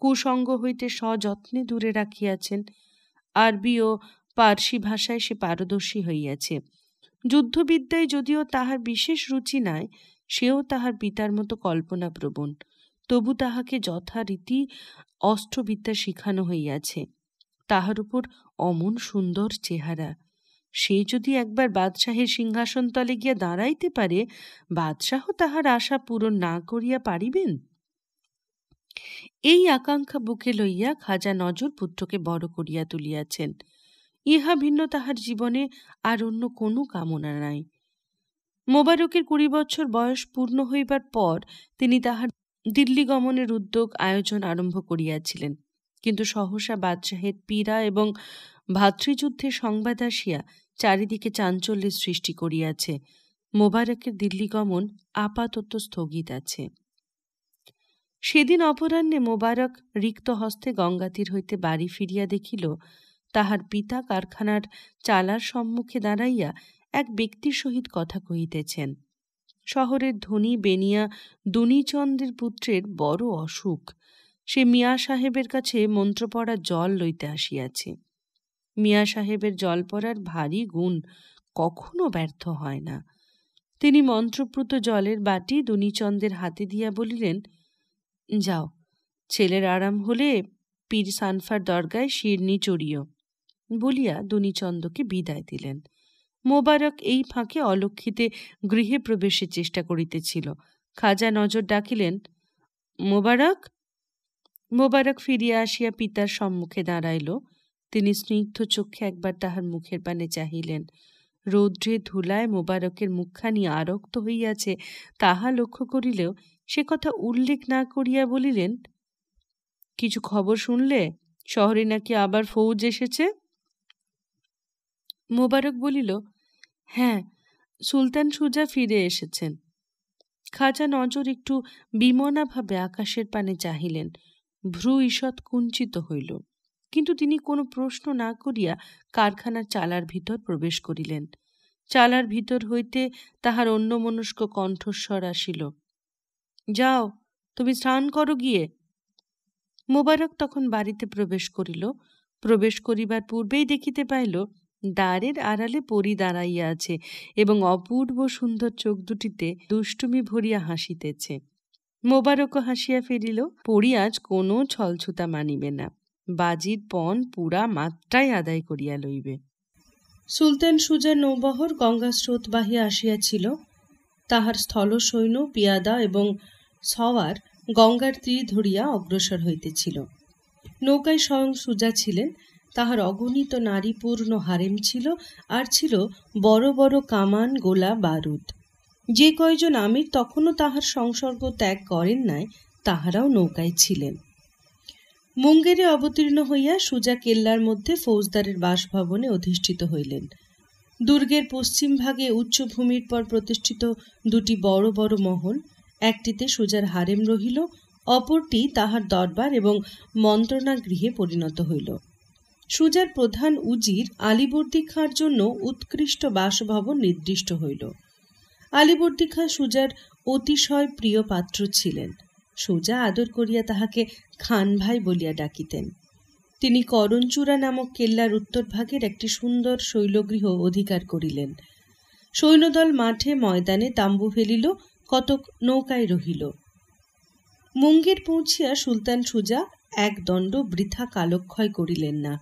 কুসঙ্গ হইতে সযত্নে দূরে রাখিয়াছেন আরবি ও পার্সি ভাষায় সে পারদর্শী হইয়াছে যুদ্ধবিদ্যায় যদিও তাহার বিশেষ রুচি নাই সেও তাহার পিতার মতো কল্পনাপ্রবণ তবু তাহাকে যথারীতি অষ্টবিদ্যা শিখানো হইয়াছে তাহার উপর অমন সুন্দর চেহারা সে যদি একবার বাদশাহের সিংহাসন তলে গিয়া দাঁড়াইতে পারে বাদশাহ তাহার আশা পূরণ না করিয়া পারিবেন এই আকাঙ্ক্ষা বুকে লইয়া খাজা নজর পুত্রকে বড় করিয়া তুলিয়াছেন ইহা ভিন্ন তাহার জীবনে আর অন্য কোনো কামনা নাই মোবারকের কুড়ি বছর বয়স পূর্ণ হইবার পর তিনি তাহার দিল্লি গমনের উদ্যোগ আয়োজন আরম্ভ করিয়াছিলেন কিন্তু সহসা বাদশাহের পীড়া এবং ভাতৃযুদ্ধের সংবাদ আসিয়া চারিদিকে চাঞ্চল্যের সৃষ্টি করিয়াছে মোবারকের দিল্লি গমন আপাতত স্থগিত আছে সেদিন অপরাহ্নে মোবারক রিক্ত হস্তে গঙ্গাতীর হইতে বাড়ি ফিরিয়া দেখিল তাহার পিতা কারখানার চালার সম্মুখে দাঁড়াইয়া এক ব্যক্তির সহিত কথা কহিতেছেন শহরের ধনী বেনিয়া দুনিচন্দ্রের পুত্রের বড় অসুখ সে মিয়া সাহেবের কাছে মন্ত্রপড়া জল লইতে আসিয়াছে মিয়া সাহেবের জল পড়ার ভারী গুণ কখনো ব্যর্থ হয় না তিনি মন্ত্রপ্রুত জলের বাটি দুনিচন্দ্রের হাতে দিয়া বলিলেন যাও ছেলের আরাম হলে পীর সানফার দরগায় শিরনি চড়িও বলিয়া দুনিচন্দকে বিদায় দিলেন মোবারক এই ফাঁকে অলক্ষিতে গৃহে প্রবেশের চেষ্টা করিতেছিল খাজা নজর ডাকিলেন মোবারক মোবারক ফিরিয়া আসিয়া পিতার সম্মুখে দাঁড়াইল তিনি স্নিগ্ধ চক্ষে একবার তাহার মুখের পানে চাহিলেন রৌদ্রে ধুলায় মোবারকের মুখখানি আরক্ত হইয়াছে তাহা লক্ষ্য করিলেও সে কথা উল্লেখ না করিয়া বলিলেন কিছু খবর শুনলে শহরে নাকি আবার ফৌজ এসেছে মোবারক বলিল হ্যাঁ সুলতান সুজা ফিরে এসেছেন খাজা নজর একটু বিমনাভাবে আকাশের পানে চাহিলেন ভ্রু ঈষৎ কুঞ্চিত হইল কিন্তু তিনি কোনো প্রশ্ন না করিয়া কারখানার চালার ভিতর প্রবেশ করিলেন চালার ভিতর হইতে তাহার অন্যমনস্ক কণ্ঠস্বর আসিল যাও তুমি স্নান করো গিয়ে মোবারক তখন বাড়িতে প্রবেশ করিল প্রবেশ করিবার পূর্বেই দেখিতে পাইল দ্বারের আড়ালে পরি দাঁড়াইয়া আছে এবং অপূর্ব সুন্দর চোখ দুটিতে দুষ্টুমি ভরিয়া হাসিতেছে মোবারকও হাসিয়া ফিরিল পরি আজ কোনো ছলছুতা মানিবে না বাজির পণ পুরা মাত্রায় আদায় করিয়া লইবে সুলতান সুজা নৌবহর গঙ্গা স্রোত বাহিয়া আসিয়াছিল তাহার স্থল সৈন্য পিয়াদা এবং সওয়ার গঙ্গার তীর ধরিয়া অগ্রসর হইতেছিল নৌকায় স্বয়ং সুজা ছিলেন তাহার অগণিত নারীপূর্ণ হারেম ছিল আর ছিল বড় বড় কামান গোলা বারুদ যে কয়জন আমির তখনও তাহার সংসর্গ ত্যাগ করেন নাই তাহারাও নৌকায় ছিলেন মুঙ্গেরে অবতীর্ণ হইয়া সুজা কেল্লার মধ্যে ফৌজদারের বাসভবনে অধিষ্ঠিত হইলেন দুর্গের পশ্চিম ভাগে উচ্চভূমির পর প্রতিষ্ঠিত দুটি বড় বড় মহল একটিতে সুজার হারেম রহিল অপরটি তাহার দরবার এবং মন্ত্রণা গৃহে পরিণত হইল সুজার প্রধান উজির আলিবর্দী খাঁর জন্য উৎকৃষ্ট বাসভবন নির্দিষ্ট হইল আলিবর্দী খাঁ সুজার অতিশয় প্রিয় পাত্র ছিলেন সুজা আদর করিয়া তাহাকে খান ভাই বলিয়া ডাকিতেন তিনি করণচূড়া নামক কেল্লার উত্তর ভাগের একটি সুন্দর শৈলগৃহ অধিকার করিলেন সৈন্যদল মাঠে ময়দানে তাম্বু ফেলিল কতক নৌকায় রহিল মুঙ্গের পৌঁছিয়া সুলতান সুজা এক দণ্ড বৃথা কালক্ষয় করিলেন না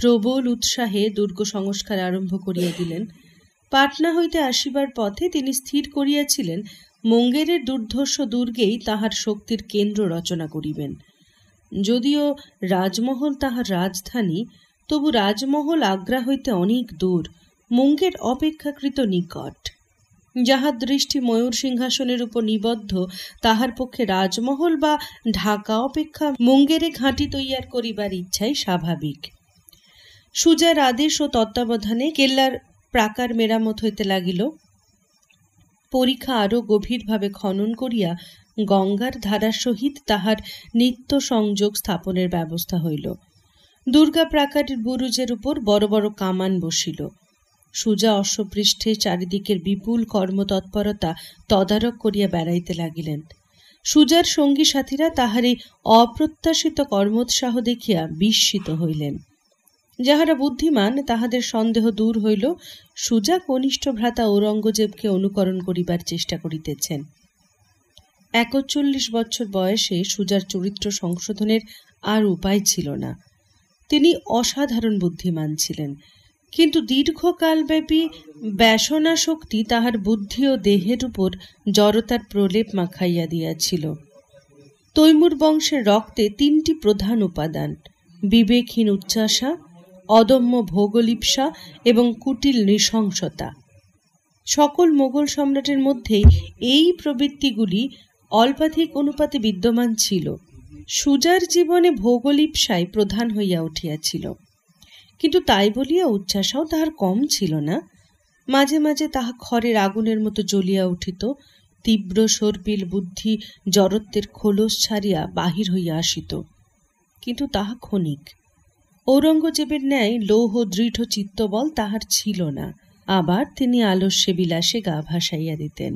প্রবল উৎসাহে দুর্গ সংস্কার আরম্ভ করিয়া দিলেন পাটনা হইতে আসিবার পথে তিনি স্থির করিয়াছিলেন মঙ্গেরের দুর্ধর্ষ দুর্গেই তাহার শক্তির কেন্দ্র রচনা করিবেন যদিও রাজমহল তাহার রাজধানী তবু রাজমহল আগ্রা হইতে অনেক দূর মুঙ্গের অপেক্ষাকৃত নিকট যাহার দৃষ্টি ময়ূর সিংহাসনের উপর নিবদ্ধ তাহার পক্ষে রাজমহল বা ঢাকা অপেক্ষা মুঙ্গেরে ঘাঁটি তৈয়ার করিবার ইচ্ছাই স্বাভাবিক সুজার আদেশ ও তত্ত্বাবধানে কেল্লার প্রাকার মেরামত হইতে লাগিল পরীক্ষা আরও গভীরভাবে খনন করিয়া গঙ্গার ধারার সহিত তাহার নিত্য সংযোগ স্থাপনের ব্যবস্থা হইল দুর্গা প্রাকারের বুরুজের উপর বড় বড় কামান বসিল সুজা অশ্বপৃষ্ঠে চারিদিকের বিপুল কর্মতৎপরতা তদারক করিয়া বেড়াইতে লাগিলেন সুজার সঙ্গী সাথীরা তাহার এই অপ্রত্যাশিত কর্মোৎসাহ দেখিয়া বিস্মিত হইলেন যাহারা বুদ্ধিমান তাহাদের সন্দেহ দূর হইল সুজা কনিষ্ঠ ভ্রাতা ঔরঙ্গজেবকে অনুকরণ করিবার চেষ্টা করিতেছেন একচল্লিশ বছর বয়সে সুজার চরিত্র সংশোধনের আর উপায় ছিল না তিনি অসাধারণ বুদ্ধিমান ছিলেন কিন্তু দীর্ঘকালব্যাপী ব্যাসনা শক্তি তাহার বুদ্ধি ও দেহের উপর জড়তার প্রলেপ মাখাইয়া দিয়াছিল তৈমুর বংশের রক্তে তিনটি প্রধান উপাদান বিবেকহীন উচ্চাসা অদম্য ভোগলিপসা এবং কুটিল নৃশংসতা সকল মোগল সম্রাটের মধ্যেই এই প্রবৃত্তিগুলি অল্পাধিক অনুপাতে বিদ্যমান ছিল সুজার জীবনে ভোগলিপসাই প্রধান হইয়া উঠিয়াছিল কিন্তু তাই বলিয়া উচ্ছ্বাসাও তাহার কম ছিল না মাঝে মাঝে তাহা খড়ের আগুনের মতো জ্বলিয়া উঠিত তীব্র সর্পিল বুদ্ধি জড়ত্বের খোলস ছাড়িয়া বাহির হইয়া আসিত কিন্তু তাহা ক্ষণিক ঔরঙ্গজেবের ন্যায় লৌহ দৃঢ় চিত্তবল তাহার ছিল না আবার তিনি আলস্যে বিলাসে গা ভাসাইয়া দিতেন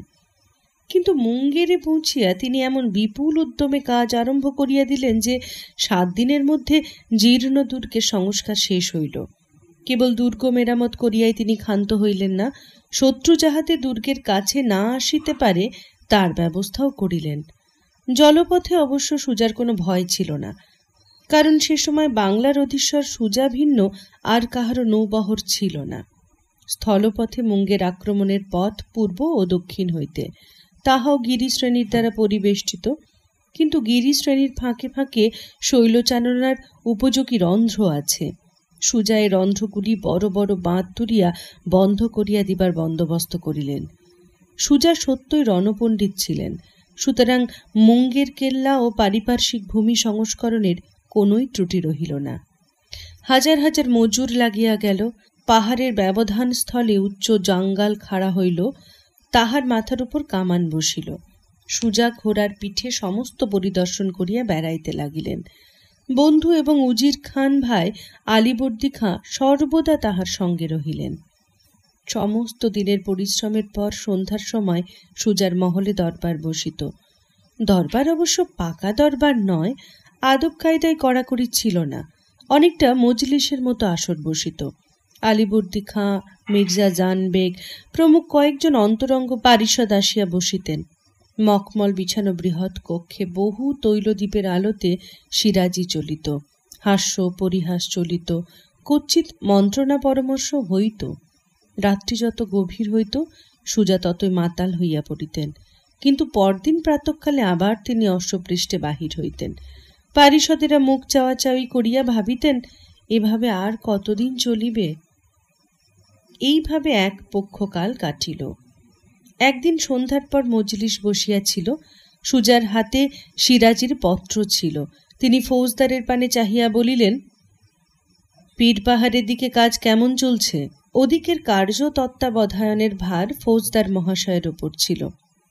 কিন্তু মুঙ্গেরে পৌঁছিয়া তিনি এমন বিপুল উদ্যমে কাজ আরম্ভ করিয়া দিলেন যে সাত দিনের মধ্যে জীর্ণ দুর্গের সংস্কার শেষ হইল কেবল দুর্গ মেরামত করিয়াই তিনি ক্ষান্ত হইলেন না শত্রু যাহাতে দুর্গের কাছে না আসিতে পারে তার ব্যবস্থাও করিলেন জলপথে অবশ্য সুজার কোনো ভয় ছিল না কারণ সে সময় বাংলার অধীশ্বর সুজা ভিন্ন আর কাহারও নৌবহর ছিল না স্থলপথে মুঙ্গের আক্রমণের পথ পূর্ব ও দক্ষিণ হইতে তাহাও গিরিশ্রেণীর দ্বারা পরিবেষ্টিত কিন্তু গিরিশ্রেণীর ফাঁকে ফাঁকে শৈলচালনার উপযোগী রন্ধ্র আছে সুজায় রন্ধ্রগুলি বড় বড় বাঁধ তুলিয়া বন্ধ করিয়া দিবার বন্দোবস্ত করিলেন সুজা সত্যই রণপণ্ডিত ছিলেন সুতরাং মুঙ্গের কেল্লা ও পারিপার্শ্বিক ভূমি সংস্করণের কোনোই ত্রুটি রহিল না হাজার হাজার মজুর লাগিয়া গেল পাহাড়ের ব্যবধান স্থলে উচ্চ জঙ্গাল খাড়া হইল তাহার মাথার উপর কামান বসিল সুজা ঘোড়ার পিঠে সমস্ত পরিদর্শন করিয়া বেড়াইতে লাগিলেন বন্ধু এবং উজির খান ভাই আলিবর্দি খাঁ সর্বদা তাহার সঙ্গে রহিলেন সমস্ত দিনের পরিশ্রমের পর সন্ধ্যার সময় সুজার মহলে দরবার বসিত দরবার অবশ্য পাকা দরবার নয় আদব কায়দায় কড়াকড়ি ছিল না অনেকটা মজলিসের মতো আসর বসিত আলিবর্দি খাঁ মির্জা জানবেগ প্রমুখ কয়েকজন অন্তরঙ্গ পারিষদ আসিয়া বসিতেন মখমল বিছানো বৃহৎ কক্ষে বহু তৈলদ্বীপের আলোতে সিরাজি চলিত হাস্য পরিহাস চলিত কচ্ছিত মন্ত্রণা পরামর্শ হইত রাত্রি যত গভীর হইত সুজা ততই মাতাল হইয়া পড়িতেন কিন্তু পরদিন প্রাতকালে আবার তিনি অশ্বপৃষ্ঠে বাহির হইতেন পারিষদেরা মুখ চাওয়াচাওয়ি করিয়া ভাবিতেন এভাবে আর কতদিন চলিবে এইভাবে এক পক্ষকাল কাটিল একদিন সন্ধ্যার পর মজলিস বসিয়াছিল সুজার হাতে সিরাজির পত্র ছিল তিনি ফৌজদারের পানে চাহিয়া বলিলেন পীরপাহাড়ের দিকে কাজ কেমন চলছে ওদিকের কার্য তত্ত্বাবধায়নের ভার ফৌজদার মহাশয়ের ওপর ছিল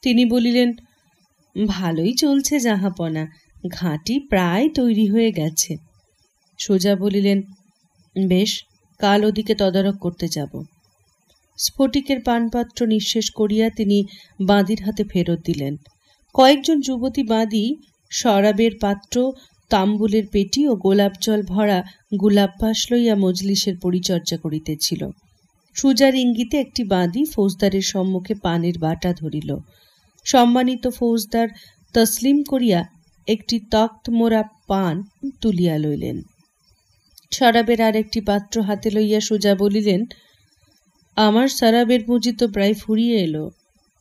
তিনি বলিলেন ভালোই চলছে জাহাপনা ঘাঁটি প্রায় তৈরি হয়ে গেছে সোজা বলিলেন বেশ কাল ওদিকে তদারক করতে যাব স্ফটিকের পানপাত্র নিঃশেষ করিয়া তিনি বাঁদির হাতে ফেরত দিলেন কয়েকজন যুবতী বাঁধি শরাবের পাত্র তাম্বুলের পেটি ও গোলাপ জল ভরা গোলাপ পাশ লইয়া মজলিসের পরিচর্যা করিতেছিল সুজার ইঙ্গিতে একটি বাঁদি ফৌজদারের সম্মুখে পানের বাটা ধরিল সম্মানিত ফৌজদার তসলিম করিয়া একটি তক্ত মোরা পান তুলিয়া লইলেন শরাবের আর একটি পাত্র হাতে লইয়া সোজা বলিলেন আমার শরাবের পুঁজি তো প্রায় ফুরিয়ে এলো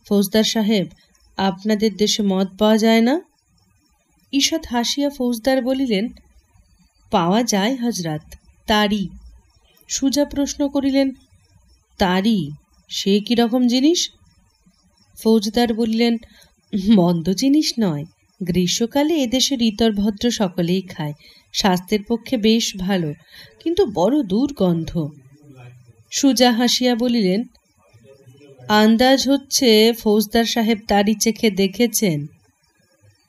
ফৌজদার সাহেব আপনাদের দেশে মদ পাওয়া যায় না ঈষৎ হাসিয়া ফৌজদার বলিলেন পাওয়া যায় হজরাত তারি সুজা প্রশ্ন করিলেন তারি সে কীরকম জিনিস ফৌজদার বলিলেন মন্দ জিনিস নয় গ্রীষ্মকালে এদেশে ভদ্র সকলেই খায় স্বাস্থ্যের পক্ষে বেশ ভালো কিন্তু বড় দুর্গন্ধ সুজা হাসিয়া বলিলেন আন্দাজ হচ্ছে ফৌজদার সাহেব তারি চেখে দেখেছেন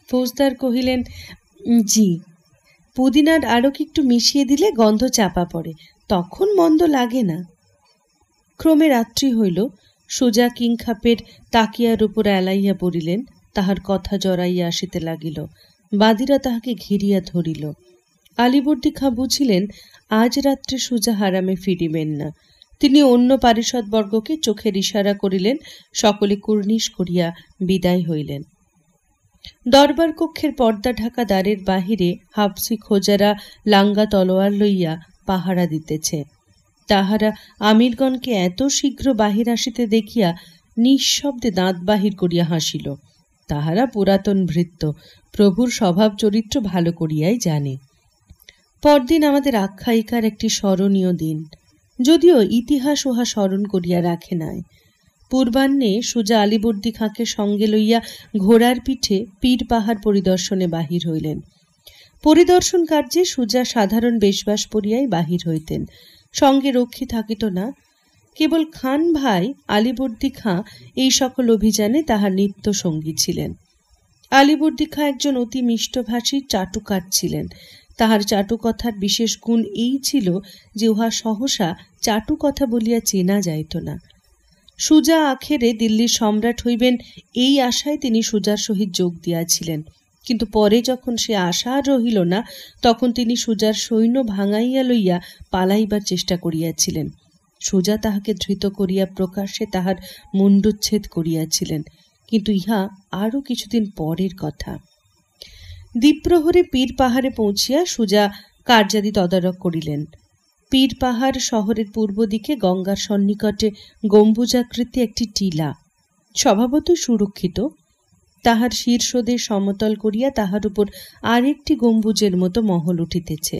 ফৌজদার কহিলেন জি পুদিনার আরও একটু মিশিয়ে দিলে গন্ধ চাপা পড়ে তখন মন্দ লাগে না ক্রমে রাত্রি হইল সোজা কিংখাপের তাকিয়ার উপর এলাইয়া পড়িলেন তাহার কথা জড়াইয়া আসিতে লাগিল বাদীরা তাহাকে ঘিরিয়া ধরিল আলিবর্দী খাঁ বুঝিলেন আজ রাত্রে সুজা হারামে ফিরিবেন না তিনি অন্য পারিষদবর্গকে চোখের ইশারা করিলেন সকলে কুর্নিশ করিয়া বিদায় হইলেন দরবার কক্ষের পর্দা ঢাকা দ্বারের বাহিরে হাফসি খোজারা লাঙ্গা তলোয়ার লইয়া পাহারা দিতেছে তাহারা আমিরগণকে এত শীঘ্র বাহির আসিতে দেখিয়া নিঃশব্দে দাঁত বাহির করিয়া হাসিল তাহারা পুরাতন ভৃত্য প্রভুর স্বভাব চরিত্র ভালো করিয়াই জানে পরদিন আমাদের আখ্যায়িকার একটি স্মরণীয় দিন যদিও ইতিহাস উহা স্মরণ করিয়া রাখে নাই পূর্বাহ্নে সুজা আলিবর্দি খাঁকে সঙ্গে লইয়া ঘোড়ার পিঠে পীর পাহাড় পরিদর্শনে বাহির হইলেন পরিদর্শন কার্যে সুজা সাধারণ বেশবাস পরিয়াই বাহির হইতেন সঙ্গে রক্ষী থাকিত না কেবল খান ভাই আলিবর্দি খাঁ এই সকল অভিযানে তাহার নিত্য সঙ্গী ছিলেন আলিবর্দি খাঁ একজন অতি মিষ্টভাষী চাটুকার ছিলেন তাহার চাটুকথার বিশেষ গুণ এই ছিল যে উহা সহসা চাটু কথা বলিয়া চেনা যাইত না সুজা আখেরে দিল্লির সম্রাট হইবেন এই আশায় তিনি সুজার সহিত যোগ দিয়াছিলেন কিন্তু পরে যখন সে আশা রহিল না তখন তিনি সুজার সৈন্য ভাঙাইয়া লইয়া পালাইবার চেষ্টা করিয়াছিলেন সোজা তাহাকে ধৃত করিয়া প্রকাশ্যে তাহার মুন্ডুচ্ছেদ করিয়াছিলেন কিন্তু ইহা আরও কিছুদিন পরের কথা দ্বীপ্রহরে পীর পাহাড়ে পৌঁছিয়া সুজা কার্যাদি তদারক করিলেন পীর পাহাড় শহরের পূর্ব দিকে গঙ্গার সন্নিকটে গম্বুজাকৃতি একটি টিলা স্বভাবত সুরক্ষিত তাহার শীর্ষদের সমতল করিয়া তাহার উপর আরেকটি গম্বুজের মতো মহল উঠিতেছে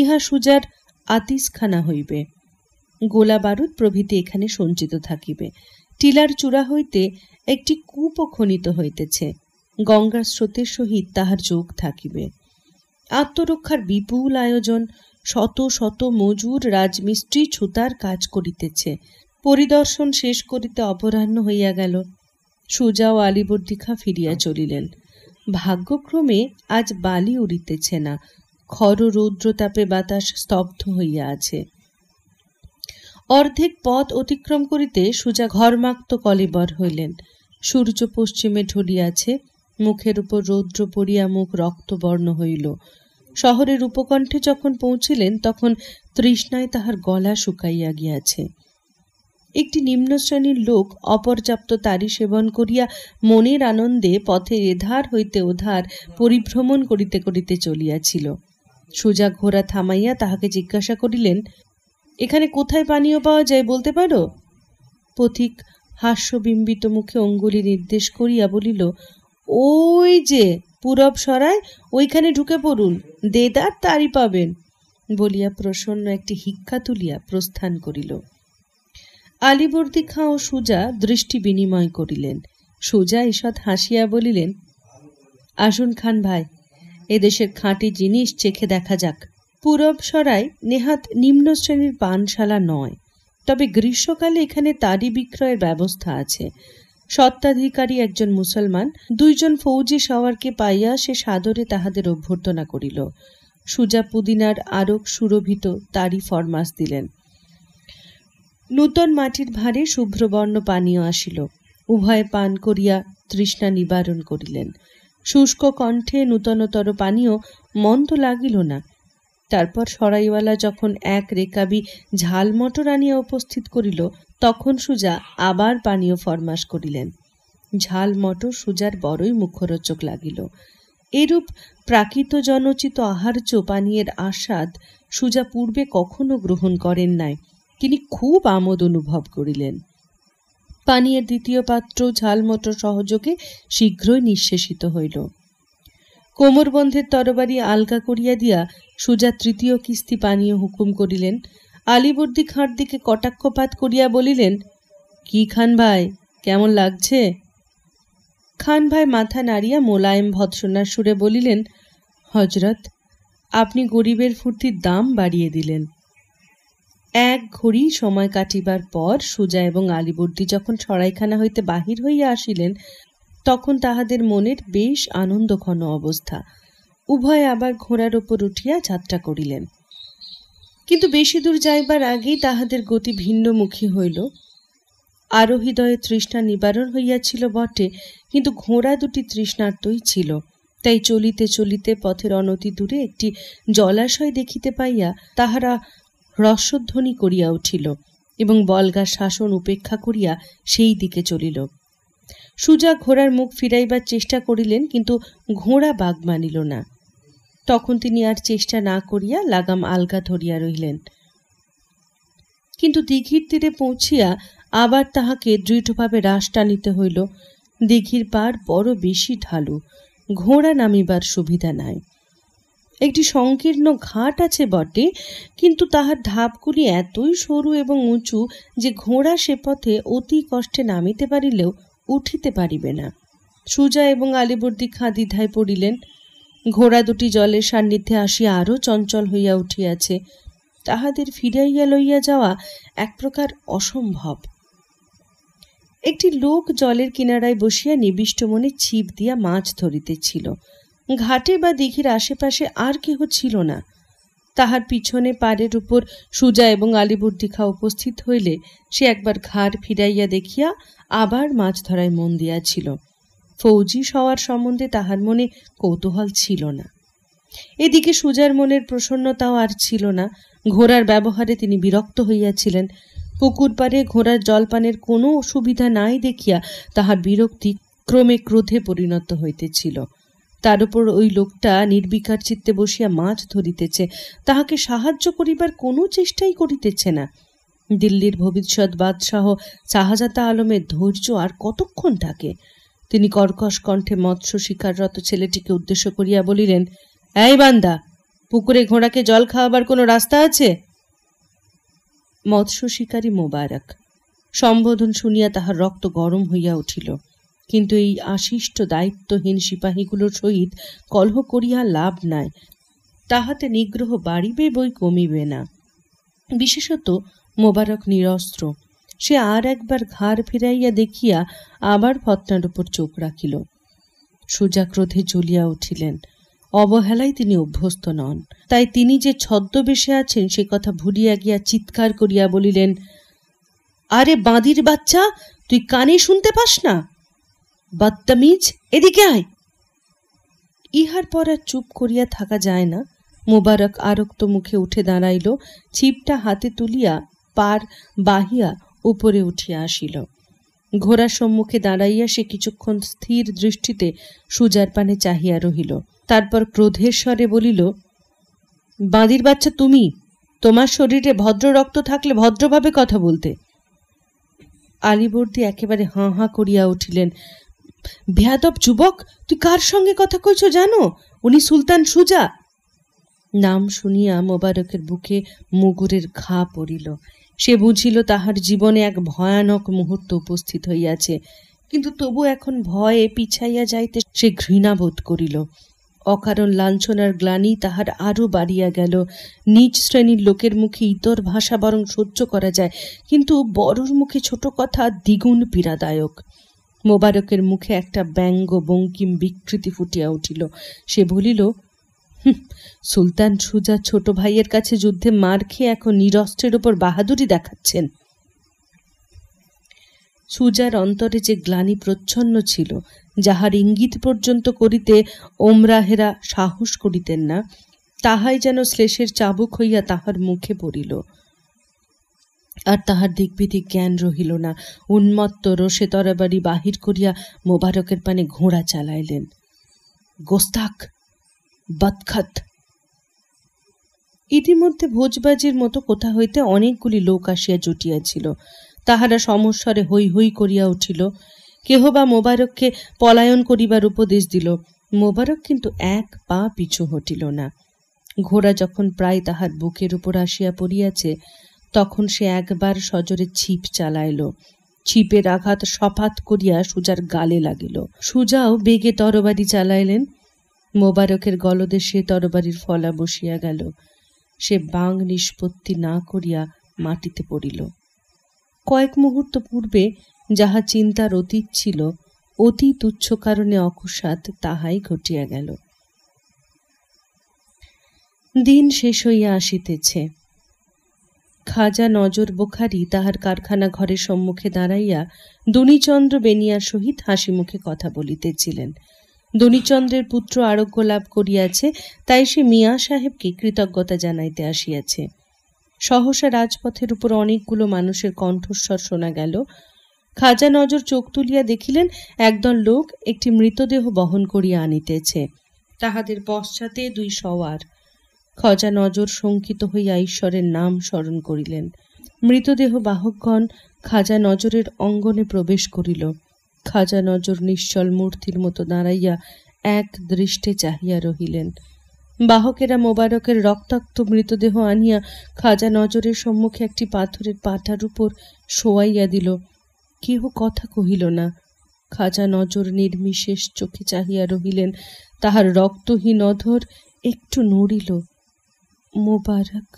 ইহা সুজার আতিসখানা হইবে গোলা বারুদ প্রভৃতি এখানে সঞ্চিত থাকিবে টিলার চূড়া হইতে একটি কূপও খনিত হইতেছে গঙ্গার স্রোতের সহিত তাহার যোগ থাকিবে আত্মরক্ষার বিপুল আয়োজন শত শত মজুর রাজমিস্ত্রি ছুতার কাজ করিতেছে পরিদর্শন শেষ করিতে অপরাহ্ন হইয়া গেল সুজা ও আলিবর্দিখা ফিরিয়া চলিলেন ভাগ্যক্রমে আজ বালি উড়িতেছে না খর রৌদ্রতাপে বাতাস স্তব্ধ হইয়া আছে অর্ধেক পথ অতিক্রম করিতে সুজা ঘরমাক্ত কলিবর হইলেন সূর্য পশ্চিমে ঢলিয়াছে মুখের উপর রৌদ্র পড়িয়া মুখ রক্তবর্ণ হইল শহরের উপকণ্ঠে যখন পৌঁছিলেন তখন তৃষ্ণায় তাহার গলা শুকাইয়া গিয়াছে একটি নিম্ন শ্রেণীর লোক অপর্যাপ্ত তারি সেবন করিয়া মনের আনন্দে পথে এধার হইতে ওধার পরিভ্রমণ করিতে করিতে চলিয়াছিল সোজা ঘোড়া থামাইয়া তাহাকে জিজ্ঞাসা করিলেন এখানে কোথায় পানীয় পাওয়া যায় বলতে পারো পথিক হাস্যবিম্বিত মুখে অঙ্গুলি নির্দেশ করিয়া বলিল ওই যে পূরব সরায় ওইখানে ঢুকে পড়ুন দেদার তারই পাবেন বলিয়া প্রসন্ন একটি হিক্ষা তুলিয়া প্রস্থান করিল আলিবর্দী খাঁ ও সুজা দৃষ্টি বিনিময় করিলেন সুজা ঈষৎ হাসিয়া বলিলেন আসুন খান ভাই এদেশের খাঁটি জিনিস চেখে দেখা যাক পুরবসরাই নেহাত নিম্ন শ্রেণীর পানশালা নয় তবে গ্রীষ্মকালে এখানে তারি বিক্রয়ের ব্যবস্থা আছে সত্ত্বাধিকারী একজন মুসলমান দুইজন ফৌজি সওয়ারকে পাইয়া সে সাদরে তাহাদের অভ্যর্থনা করিল সুজা পুদিনার আরক সুরভিত তারি ফরমাস দিলেন নূতন মাটির ভারে শুভ্রবর্ণ পানীয় আসিল উভয়ে পান করিয়া তৃষ্ণা নিবারণ করিলেন শুষ্ক কণ্ঠে নূতনতর পানীয় মন্দ লাগিল না তারপর সরাইওয়ালা যখন এক রেকাবি ঝাল মটর আনিয়া উপস্থিত করিল তখন সুজা আবার পানীয় ফরমাশ করিলেন ঝাল মটর সুজার বড়ই মুখরোচক লাগিল এরূপ প্রাকৃত জনচিত আহার্য পানীয়ের আস্বাদ সুজা পূর্বে কখনো গ্রহণ করেন নাই তিনি খুব আমোদ অনুভব করিলেন পানীয়ের দ্বিতীয় পাত্র ঝাল মটর সহযোগে শীঘ্রই নিঃশেষিত হইল কোমরবন্ধের তরবারি আলগা করিয়া দিয়া সুজা তৃতীয় কিস্তি পানীয় হুকুম করিলেন আলিবর্দি খাঁর দিকে কটাক্ষপাত করিয়া বলিলেন কি খান ভাই কেমন লাগছে খান ভাই মাথা নাড়িয়া মোলায়েম ভৎসনার সুরে বলিলেন হজরত আপনি গরিবের ফুর্তির দাম বাড়িয়ে দিলেন এক ঘড়ি সময় কাটিবার পর সুজা এবং আলিবর্দি যখন সরাইখানা হইতে বাহির হইয়া আসিলেন তখন তাহাদের মনের বেশ আনন্দঘন অবস্থা উভয়ে আবার ঘোড়ার ওপর উঠিয়া যাত্রা করিলেন কিন্তু বেশি দূর যাইবার আগেই তাহাদের গতি ভিন্নমুখী হইল আরোহৃদয়ে তৃষ্ণা নিবারণ হইয়াছিল বটে কিন্তু ঘোড়া দুটি তৃষ্ণার্তই ছিল তাই চলিতে চলিতে পথের অনতি দূরে একটি জলাশয় দেখিতে পাইয়া তাহারা হ্রস্বধ্বনি করিয়া উঠিল এবং বলগা শাসন উপেক্ষা করিয়া সেই দিকে চলিল সুজা ঘোড়ার মুখ ফিরাইবার চেষ্টা করিলেন কিন্তু ঘোড়া বাঘ মানিল না তখন তিনি আর চেষ্টা না করিয়া লাগাম আলগা ধরিয়া রহিলেন কিন্তু দীঘির তীরে পৌঁছিয়া আবার তাহাকে দৃঢ়ভাবে হ্রাস টানিতে হইল দীঘির পাড় বড় বেশি ঢালু ঘোড়া নামিবার সুবিধা নাই একটি সংকীর্ণ ঘাট আছে বটে কিন্তু তাহার ধাপগুলি এতই সরু এবং উঁচু যে ঘোড়া সে পথে অতি কষ্টে নামিতে পারিলেও উঠিতে পারিবে না সুজা এবং আলিবর্দি খাঁ দ্বিধায় পড়িলেন ঘোড়া দুটি জলের সান্নিধ্যে আসিয়া আরও চঞ্চল হইয়া উঠিয়াছে তাহাদের ফিরাইয়া লইয়া যাওয়া এক প্রকার অসম্ভব একটি লোক জলের কিনারায় বসিয়া নিবিষ্ট মনে ছিপ দিয়া মাছ ধরিতেছিল ঘাটে বা দিঘির আশেপাশে আর কেহ ছিল না তাহার পিছনে পাড়ের উপর সুজা এবং আলিবুর্দি খা উপস্থিত হইলে সে একবার ঘাড় ফিরাইয়া দেখিয়া আবার মাছ ধরায় মন দিয়াছিল ফৌজি সওয়ার সম্বন্ধে তাহার মনে কৌতূহল ছিল না এদিকে সুজার মনের প্রসন্নতাও আর ছিল না ঘোড়ার ব্যবহারে তিনি বিরক্ত হইয়াছিলেন পুকুর পারে ঘোড়ার জলপানের কোনো অসুবিধা নাই দেখিয়া তাহার বিরক্তি ক্রমে ক্রোধে পরিণত হইতেছিল তার উপর ওই লোকটা নির্বিকার চিত্তে বসিয়া মাছ ধরিতেছে তাহাকে সাহায্য করিবার কোনো চেষ্টাই করিতেছে না দিল্লির ভবিষ্যৎ বাদশাহ শাহজাদা আলমের ধৈর্য আর কতক্ষণ থাকে তিনি কর্কশ কণ্ঠে মৎস্য শিকাররত ছেলেটিকে উদ্দেশ্য করিয়া বলিলেন এই বান্দা পুকুরে ঘোড়াকে জল খাওয়াবার কোনো রাস্তা আছে মৎস্য শিকারী মোবারক সম্বোধন শুনিয়া তাহার রক্ত গরম হইয়া উঠিল কিন্তু এই আশিষ্ট দায়িত্বহীন সিপাহীগুলোর সহিত কলহ করিয়া লাভ নাই তাহাতে নিগ্রহ বাড়িবে বই কমিবে না বিশেষত মোবারক নিরস্ত্র সে আর একবার ঘাড় ফিরাইয়া দেখিয়া আবার ফতনার উপর চোখ রাখিল সুজা ক্রোধে জ্বলিয়া উঠিলেন অবহেলায় তিনি অভ্যস্ত নন তাই তিনি যে ছদ্মবেশে আছেন সে কথা ভুলিয়া গিয়া চিৎকার করিয়া বলিলেন আরে বাঁদির বাচ্চা তুই কানে শুনতে পাস না বদতমিজ এদিকে আয় ইহার পর আর চুপ করিয়া থাকা যায় না মোবারক আরক্ত মুখে উঠে দাঁড়াইল ছিপটা হাতে তুলিয়া পার বাহিয়া উপরে উঠিয়া আসিল ঘোড়ার সম্মুখে দাঁড়াইয়া সে কিছুক্ষণ স্থির দৃষ্টিতে সুজার পানে চাহিয়া রহিল তারপর ক্রোধের স্বরে বলিল বাঁদির বাচ্চা তুমি তোমার শরীরে ভদ্র রক্ত থাকলে ভদ্রভাবে কথা বলতে আলিবর্দি একেবারে হাঁ হাঁ করিয়া উঠিলেন বেহাদব যুবক তুই কার সঙ্গে কথা কইছ জানো উনি সুলতান সুজা নাম শুনিয়া মোবারকের বুকে মুগুরের ঘা পড়িল সে বুঝিল তাহার জীবনে এক ভয়ানক মুহূর্ত উপস্থিত হইয়াছে কিন্তু তবু এখন ভয়ে পিছাইয়া যাইতে সে ঘৃণা বোধ করিল অকারণ লাঞ্ছনার গ্লানি তাহার আরও বাড়িয়া গেল নিজ শ্রেণীর লোকের মুখে ইতর ভাষা বরং সহ্য করা যায় কিন্তু বড়র মুখে ছোট কথা দ্বিগুণ পীড়াদায়ক মোবারকের মুখে একটা ব্যঙ্গ বঙ্কিম বিকৃতি ফুটিয়া উঠিল সে বলিল সুলতান সুজা ছোট ভাইয়ের কাছে যুদ্ধে মার খেয়ে এখন নিরস্ত্রের ওপর বাহাদুরি দেখাচ্ছেন সুজার অন্তরে যে গ্লানি প্রচ্ছন্ন ছিল যাহার ইঙ্গিত পর্যন্ত করিতে ওমরাহেরা সাহস করিতেন না তাহাই যেন শ্লেষের চাবুক হইয়া তাহার মুখে পড়িল আর তাহার দিকবিদিক জ্ঞান রহিল না উন্মত্ত রোষে তরবারি বাহির করিয়া মোবারকের পানে ঘোড়া চালাইলেন গোস্তাক বৎখত ইতিমধ্যে ভোজবাজির মতো কোথা হইতে অনেকগুলি লোক আসিয়া জুটিয়াছিল তাহারা সমস্বরে হৈ হৈ করিয়া উঠিল কেহ বা মোবারককে পলায়ন করিবার উপদেশ দিল মোবারক কিন্তু এক পা পিছু হটিল না ঘোড়া যখন প্রায় তাহার বুকের উপর আসিয়া পড়িয়াছে তখন সে একবার সজরে ছিপ চালাইল ছিপের আঘাত সফাত করিয়া সুজার গালে লাগিল সুজাও বেগে তরবারি চালাইলেন মোবারকের গলদে সে তরবারির ফলা বসিয়া গেল সে বাং নিষ্পত্তি না করিয়া মাটিতে পড়িল কয়েক মুহূর্ত পূর্বে যাহা চিন্তার অতীত ছিল অতি তুচ্ছ কারণে অকস্মাৎ তাহাই ঘটিয়া গেল দিন শেষ হইয়া আসিতেছে খাজা নজর বোখারি তাহার কারখানা ঘরের সম্মুখে দাঁড়াইয়া দনিচন্দ্র বেনিয়ার সহিত হাসি মুখে কথা বলিতেছিলেন দনিচন্দ্রের পুত্র আরোগ্য লাভ করিয়াছে তাই সে মিয়া সাহেবকে কৃতজ্ঞতা জানাইতে আসিয়াছে সহসা রাজপথের উপর অনেকগুলো মানুষের কণ্ঠস্বর শোনা গেল খাজা নজর চোখ তুলিয়া দেখিলেন একদল লোক একটি মৃতদেহ বহন করিয়া আনিতেছে তাহাদের পশ্চাতে দুই সওয়ার খজা নজর শঙ্কিত হইয়া ঈশ্বরের নাম স্মরণ করিলেন মৃতদেহ বাহকগণ খাজা নজরের অঙ্গনে প্রবেশ করিল খাজা নজর নিশ্চল মূর্তির মতো দাঁড়াইয়া এক দৃষ্টে চাহিয়া রহিলেন বাহকেরা মোবারকের রক্তাক্ত মৃতদেহ আনিয়া খাজা নজরের সম্মুখে একটি পাথরের পাঠার উপর শোয়াইয়া দিল কেহ কথা কহিল না খাজা নজর নির্মিশেষ চোখে চাহিয়া রহিলেন তাহার রক্তহীন অধর একটু নড়িল মুবারক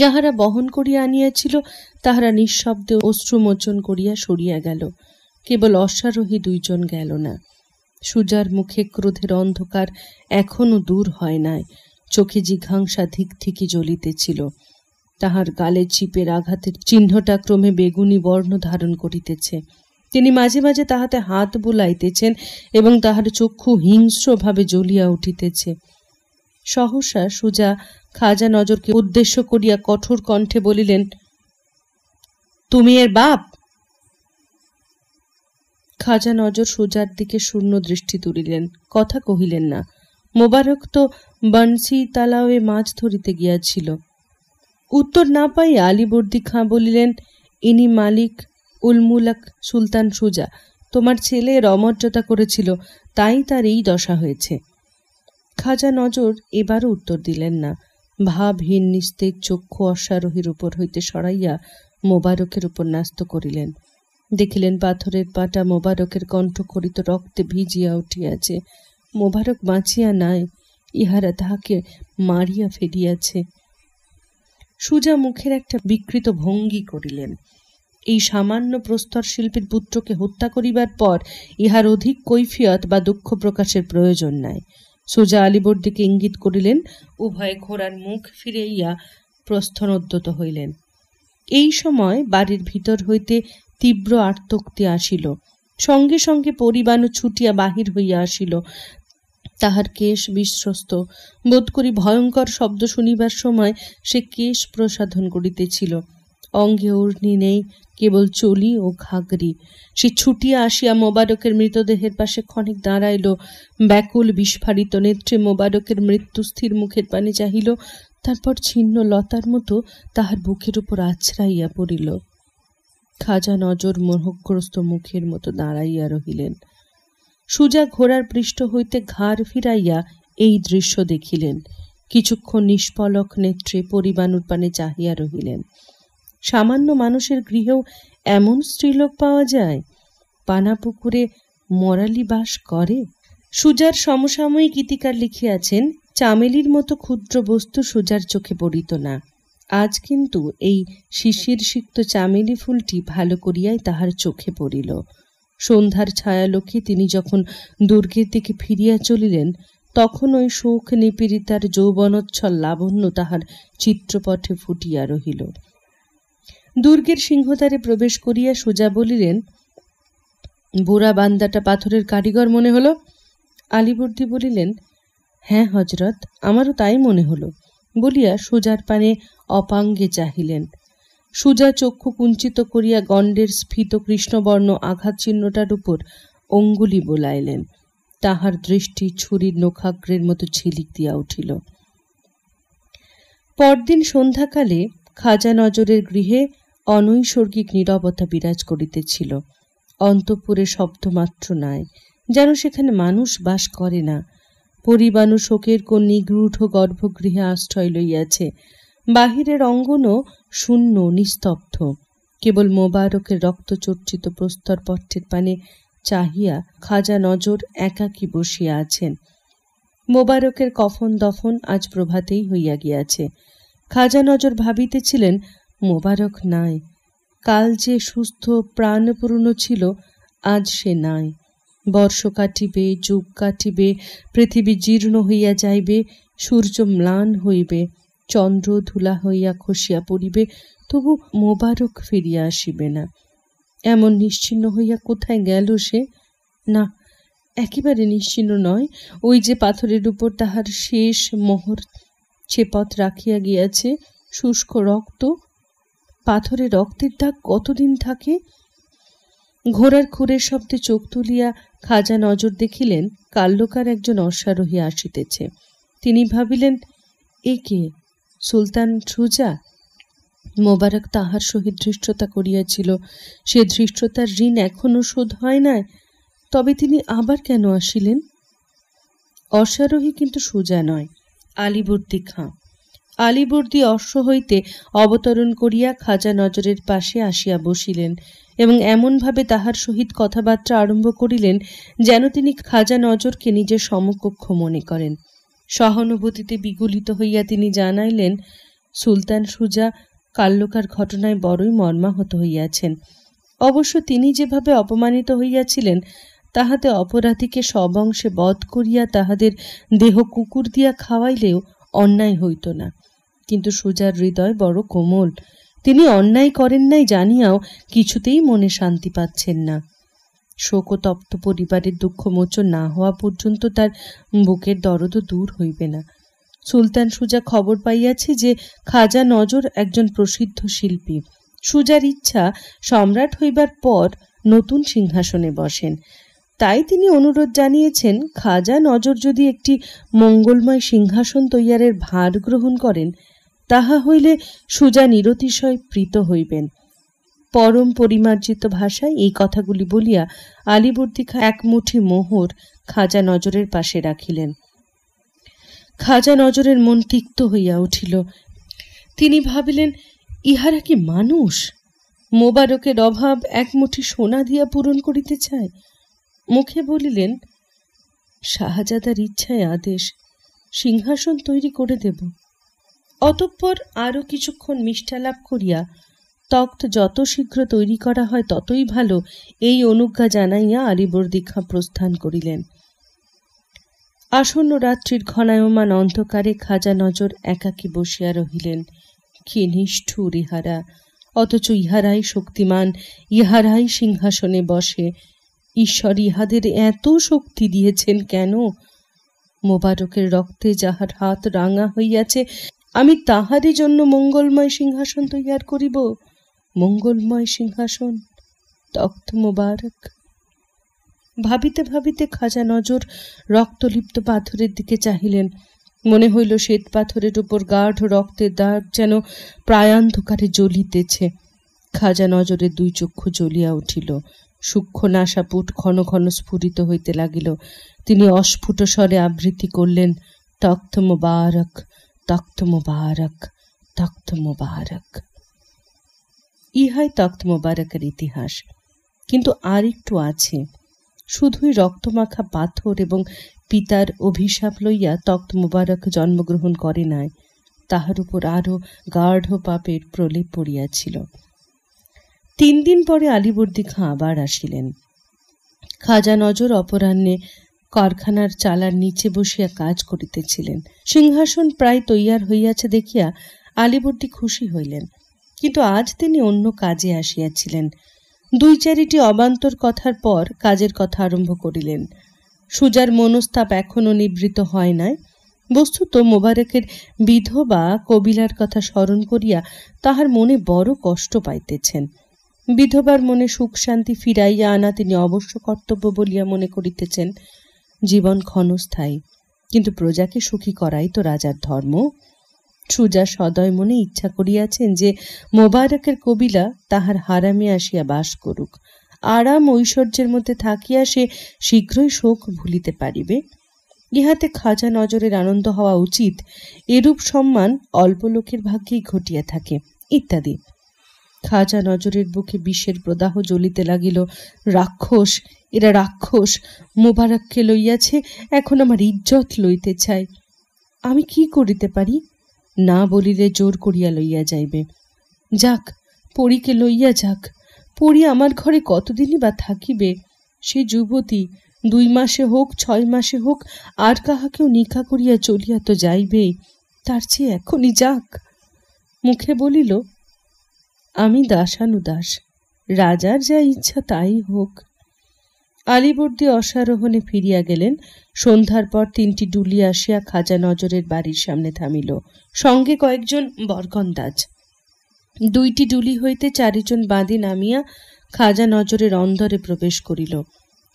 যাহারা বহন করিয়া আনিয়াছিল তাহারা নিঃশব্দে অশ্রুমোচন করিয়া সরিয়া গেল কেবল অশ্বারোহী দুইজন গেল না সুজার মুখে ক্রোধের অন্ধকার এখনো দূর হয় নাই চোখে জিঘাংসা ধিক থিকি জ্বলিতেছিল তাহার গালে চিপের আঘাতের চিহ্নটা ক্রমে বেগুনি বর্ণ ধারণ করিতেছে তিনি মাঝে মাঝে তাহাতে হাত বুলাইতেছেন এবং তাহার চক্ষু হিংস্রভাবে জ্বলিয়া উঠিতেছে সহসা সুজা খাজা নজরকে উদ্দেশ্য করিয়া কঠোর কণ্ঠে বলিলেন তুমি এর বাপ খাজা নজর সুজার দিকে শূন্য দৃষ্টি তুলিলেন কথা কহিলেন না মোবারক তো বানসি তালাওয়ে মাছ ধরিতে গিয়াছিল উত্তর না পাই আলিবর্দি খাঁ বলিলেন ইনি মালিক উলমুলাক সুলতান সুজা তোমার ছেলে রমর্যতা করেছিল তাই তার এই দশা হয়েছে খাজা নজর এবারও উত্তর দিলেন না ভাবহীন নিস্তেজ চক্ষু অশ্বারোহীর উপর হইতে সরাইয়া মোবারকের উপর ন্যস্ত করিলেন দেখিলেন পাথরের পাটা মোবারকের করিত রক্তে ভিজিয়া উঠিয়াছে মোবারক বাঁচিয়া নাই ইহারা তাহাকে মারিয়া ফেলিয়াছে সুজা মুখের একটা বিকৃত ভঙ্গি করিলেন এই সামান্য প্রস্তর শিল্পীর পুত্রকে হত্যা করিবার পর ইহার অধিক কৈফিয়ত বা দুঃখ প্রকাশের প্রয়োজন নাই সোজা আলিবর্দিকে ইঙ্গিত করিলেন উভয়ে ঘোড়ার মুখ ফিরাইয়া প্রস্থনোদ্যত হইলেন এই সময় বাড়ির ভিতর হইতে তীব্র আর্তক্তি আসিল সঙ্গে সঙ্গে পরিবাণ ছুটিয়া বাহির হইয়া আসিল তাহার কেশ বিশ্বস্ত বোধ করি ভয়ঙ্কর শব্দ শুনিবার সময় সে কেশ প্রসাধন করিতেছিল অঙ্গে উর্নি নেই কেবল চলি ও ঘাগরি সে ছুটিয়া আসিয়া মোবারকের মৃতদেহের পাশে ক্ষণিক দাঁড়াইল ব্যাকুল বিস্ফারিত নেত্রে মোবারকের মৃত্যুস্থির মুখের পানে চাহিল তারপর ছিন্ন লতার মতো তাহার বুকের উপর আছড়াইয়া পড়িল খাজা নজর মোহগ্রস্ত মুখের মতো দাঁড়াইয়া রহিলেন সুজা ঘোড়ার পৃষ্ঠ হইতে ঘাড় ফিরাইয়া এই দৃশ্য দেখিলেন কিছুক্ষণ নিষ্পলক নেত্রে পরিবাণুর পানে চাহিয়া রহিলেন সামান্য মানুষের গৃহেও এমন স্ত্রীলোক পাওয়া যায় পানা পুকুরে মরালি বাস করে সুজার সমসাময়িক গীতিকার লিখিয়াছেন চামেলির মতো ক্ষুদ্র বস্তু সুজার চোখে পড়িত না আজ কিন্তু এই শিশির সিক্ত চামেলি ফুলটি ভালো করিয়াই তাহার চোখে পড়িল সন্ধ্যার ছায়ালোকে তিনি যখন দুর্গের দিকে ফিরিয়া চলিলেন তখন ওই শোক নিপীড়িতার যৌবনোচ্ছল লাবণ্য তাহার চিত্রপটে ফুটিয়া রহিল দুর্গের সিংহদ্বারে প্রবেশ করিয়া সোজা বলিলেন বুড়া বান্দাটা পাথরের কারিগর মনে হলো আলিবর্দি বলিলেন হ্যাঁ হজরত আমারও তাই মনে হলো বলিয়া সোজার পানে অপাঙ্গে চাহিলেন সুজা চক্ষু কুঞ্চিত করিয়া গণ্ডের স্ফীত কৃষ্ণবর্ণ আঘাত চিহ্নটার উপর অঙ্গুলি বোলাইলেন তাহার দৃষ্টি ছুরির নখাগ্রের মতো ছিলিক দিয়া উঠিল পরদিন সন্ধ্যাকালে খাজা নজরের গৃহে অনৈসর্গিক নীরবতা বিরাজ করিতেছিল অন্তঃপুরে শব্দমাত্র নাই যেন সেখানে মানুষ বাস করে না পরিবাণু শোকের কোন নিগৃঢ় গর্ভগৃহে আশ্রয় লইয়াছে বাহিরের অঙ্গনও শূন্য নিস্তব্ধ কেবল মোবারকের রক্তচর্চিত প্রস্তর পট্টের পানে চাহিয়া খাজা নজর একাকী বসিয়া আছেন মোবারকের কফন দফন আজ প্রভাতেই হইয়া গিয়াছে খাজা নজর ভাবিতেছিলেন মোবারক নাই কাল যে সুস্থ প্রাণপূর্ণ ছিল আজ সে নাই বর্ষ কাটিবে যুগ কাটিবে পৃথিবী জীর্ণ হইয়া যাইবে সূর্য ম্লান হইবে চন্দ্র ধুলা হইয়া খসিয়া পড়িবে তবু মোবারক ফিরিয়া আসিবে না এমন নিশ্চিন্ন হইয়া কোথায় গেল সে না একেবারে নিশ্চিন্ন নয় ওই যে পাথরের উপর তাহার শেষ মোহর সে রাখিয়া গিয়াছে শুষ্ক রক্ত পাথরে রক্তের দাগ কতদিন থাকে ঘোড়ার খুরের শব্দে চোখ তুলিয়া খাজা নজর দেখিলেন কাল্যকার একজন অশ্বারোহী আসিতেছে তিনি ভাবিলেন এ কে সুলতান সুজা মোবারক তাহার সহিত ধৃষ্টতা করিয়াছিল সে ধৃষ্টতার ঋণ এখনও শোধ হয় নাই তবে তিনি আবার কেন আসিলেন অশ্বারোহী কিন্তু সুজা নয় আলিবর্দী খাঁ আলিবর্দি অশ্ব হইতে অবতরণ করিয়া খাজা নজরের পাশে আসিয়া বসিলেন এবং এমনভাবে তাহার সহিত কথাবার্তা আরম্ভ করিলেন যেন তিনি খাজা নজরকে নিজের সমকক্ষ মনে করেন সহানুভূতিতে বিগলিত হইয়া তিনি জানাইলেন সুলতান সুজা কাল্যকার ঘটনায় বড়ই মর্মাহত হইয়াছেন অবশ্য তিনি যেভাবে অপমানিত হইয়াছিলেন তাহাতে অপরাধীকে সব অংশে বধ করিয়া তাহাদের দেহ কুকুর দিয়া খাওয়াইলেও অন্যায় হইত না কিন্তু সুজার হৃদয় বড় কোমল তিনি অন্যায় করেন নাই জানিয়াও কিছুতেই মনে শান্তি পাচ্ছেন না শোকতপ্ত পরিবারের দুঃখমোচন না হওয়া পর্যন্ত তার বুকের দরদও দূর হইবে না সুলতান সুজা খবর পাইয়াছে যে খাজা নজর একজন প্রসিদ্ধ শিল্পী সুজার ইচ্ছা সম্রাট হইবার পর নতুন সিংহাসনে বসেন তাই তিনি অনুরোধ জানিয়েছেন খাজা নজর যদি একটি মঙ্গলময় সিংহাসন তৈয়ারের ভার গ্রহণ করেন তাহা হইলে সুজা নিরতিশয় প্রীত হইবেন পরম পরিমার্জিত ভাষায় এই কথাগুলি বলিয়া আলিবর্দী খা এক মুঠি মোহর খাজা নজরের পাশে রাখিলেন খাজা নজরের মন তিক্ত হইয়া উঠিল তিনি ভাবিলেন ইহারা কি মানুষ মোবারকের অভাব এক মুঠি সোনা দিয়া পূরণ করিতে চায় মুখে বলিলেন শাহজাদার ইচ্ছায় আদেশ সিংহাসন তৈরি করে দেব অতঃপর আরও কিছুক্ষণ মিষ্টালাপ করিয়া তক্ত যত শীঘ্র তৈরি করা হয় ততই ভালো এই অনুজ্ঞা জানাইয়া আলিবর দীক্ষা প্রস্থান করিলেন আসন্ন রাত্রির ঘনায়মান অন্ধকারে খাজা নজর একাকী বসিয়া রহিলেন কি নিষ্ঠুর ইহারা অথচ ইহারাই শক্তিমান ইহারাই সিংহাসনে বসে ঈশ্বর ইহাদের এত শক্তি দিয়েছেন কেন মোবারকের রক্তে যাহার হাত রাঙা হইয়াছে আমি তাহারই জন্য মঙ্গলময় সিংহাসন তৈয়ার করিব মঙ্গলময় সিংহাসন তক্ত মোবারক ভাবিতে ভাবিতে খাজা নজর রক্তলিপ্ত পাথরের দিকে চাহিলেন মনে হইল শ্বেত পাথরের উপর গাঢ় রক্তের দাগ যেন প্রায়ান্ধকারে জ্বলিতেছে খাজা নজরে দুই চক্ষু জ্বলিয়া উঠিল সূক্ষ্ম নাশাপুট ঘন ঘন স্ফুরিত হইতে লাগিল তিনি অস্ফুট স্বরে আবৃত্তি করলেন তক্ত মোবারক তখ্ত মুবারক তখ্ত মুবারক ইহাই তখ্ত মুবারকের ইতিহাস কিন্তু আর একটু আছে শুধুই রক্তমাখা পাথর এবং পিতার অভিশাপ লইয়া তক্ত মুবারক জন্মগ্রহণ করে নাই তাহার উপর আরও গাঢ় পাপের প্রলেপ পড়িয়াছিল তিন দিন পরে আলিবর্দি খাঁ আবার আসিলেন খাজা নজর অপরাহ্নে কারখানার চালার নিচে বসিয়া কাজ করিতেছিলেন সিংহাসন প্রায় তৈয়ার হইয়াছে দেখিয়া আলিবর্দি খুশি হইলেন কিন্তু আজ তিনি অন্য কাজে আসিয়াছিলেন দুই চারিটি অবান্তর কথার পর কাজের কথা আরম্ভ করিলেন সুজার মনস্তাপ এখনও নিবৃত হয় নাই বস্তুত মোবারকের বিধবা কবিলার কথা স্মরণ করিয়া তাহার মনে বড় কষ্ট পাইতেছেন বিধবার মনে সুখ শান্তি ফিরাইয়া আনা তিনি অবশ্য কর্তব্য বলিয়া মনে করিতেছেন জীবন ক্ষণস্থায়ী কিন্তু প্রজাকে সুখী করাই তো রাজার ধর্ম সুজা সদয় মনে ইচ্ছা করিয়াছেন যে মোবারকের কবিলা তাহার হারামে আসিয়া বাস করুক আরাম ঐশ্বর্যের মধ্যে থাকিয়া সে শীঘ্রই শোক ভুলিতে পারিবে ইহাতে খাজা নজরের আনন্দ হওয়া উচিত এরূপ সম্মান অল্প লোকের ভাগ্যেই ঘটিয়া থাকে ইত্যাদি খাজা নজরের বুকে বিষের প্রদাহ জ্বলিতে লাগিল রাক্ষস এরা রাক্ষস মোবারককে লইয়াছে এখন আমার ইজ্জত লইতে চায় আমি কি করিতে পারি না বলিলে জোর করিয়া লইয়া যাইবে যাক পরীকে লইয়া যাক পরি আমার ঘরে কতদিনই বা থাকিবে সে যুবতী দুই মাসে হোক ছয় মাসে হোক আর কাহাকেও নিকা করিয়া চলিয়া তো যাইবেই তার চেয়ে এখনই যাক মুখে বলিল আমি দাসানুদাস রাজার যা ইচ্ছা তাই হোক আলিবর্দি অশ্বারোহণে ফিরিয়া গেলেন সন্ধ্যার পর তিনটি ডুলি আসিয়া খাজা নজরের বাড়ির সামনে থামিল সঙ্গে কয়েকজন বরকন্দাজ দুইটি ডুলি হইতে চারিজন বাঁধি নামিয়া খাজা নজরের অন্ধরে প্রবেশ করিল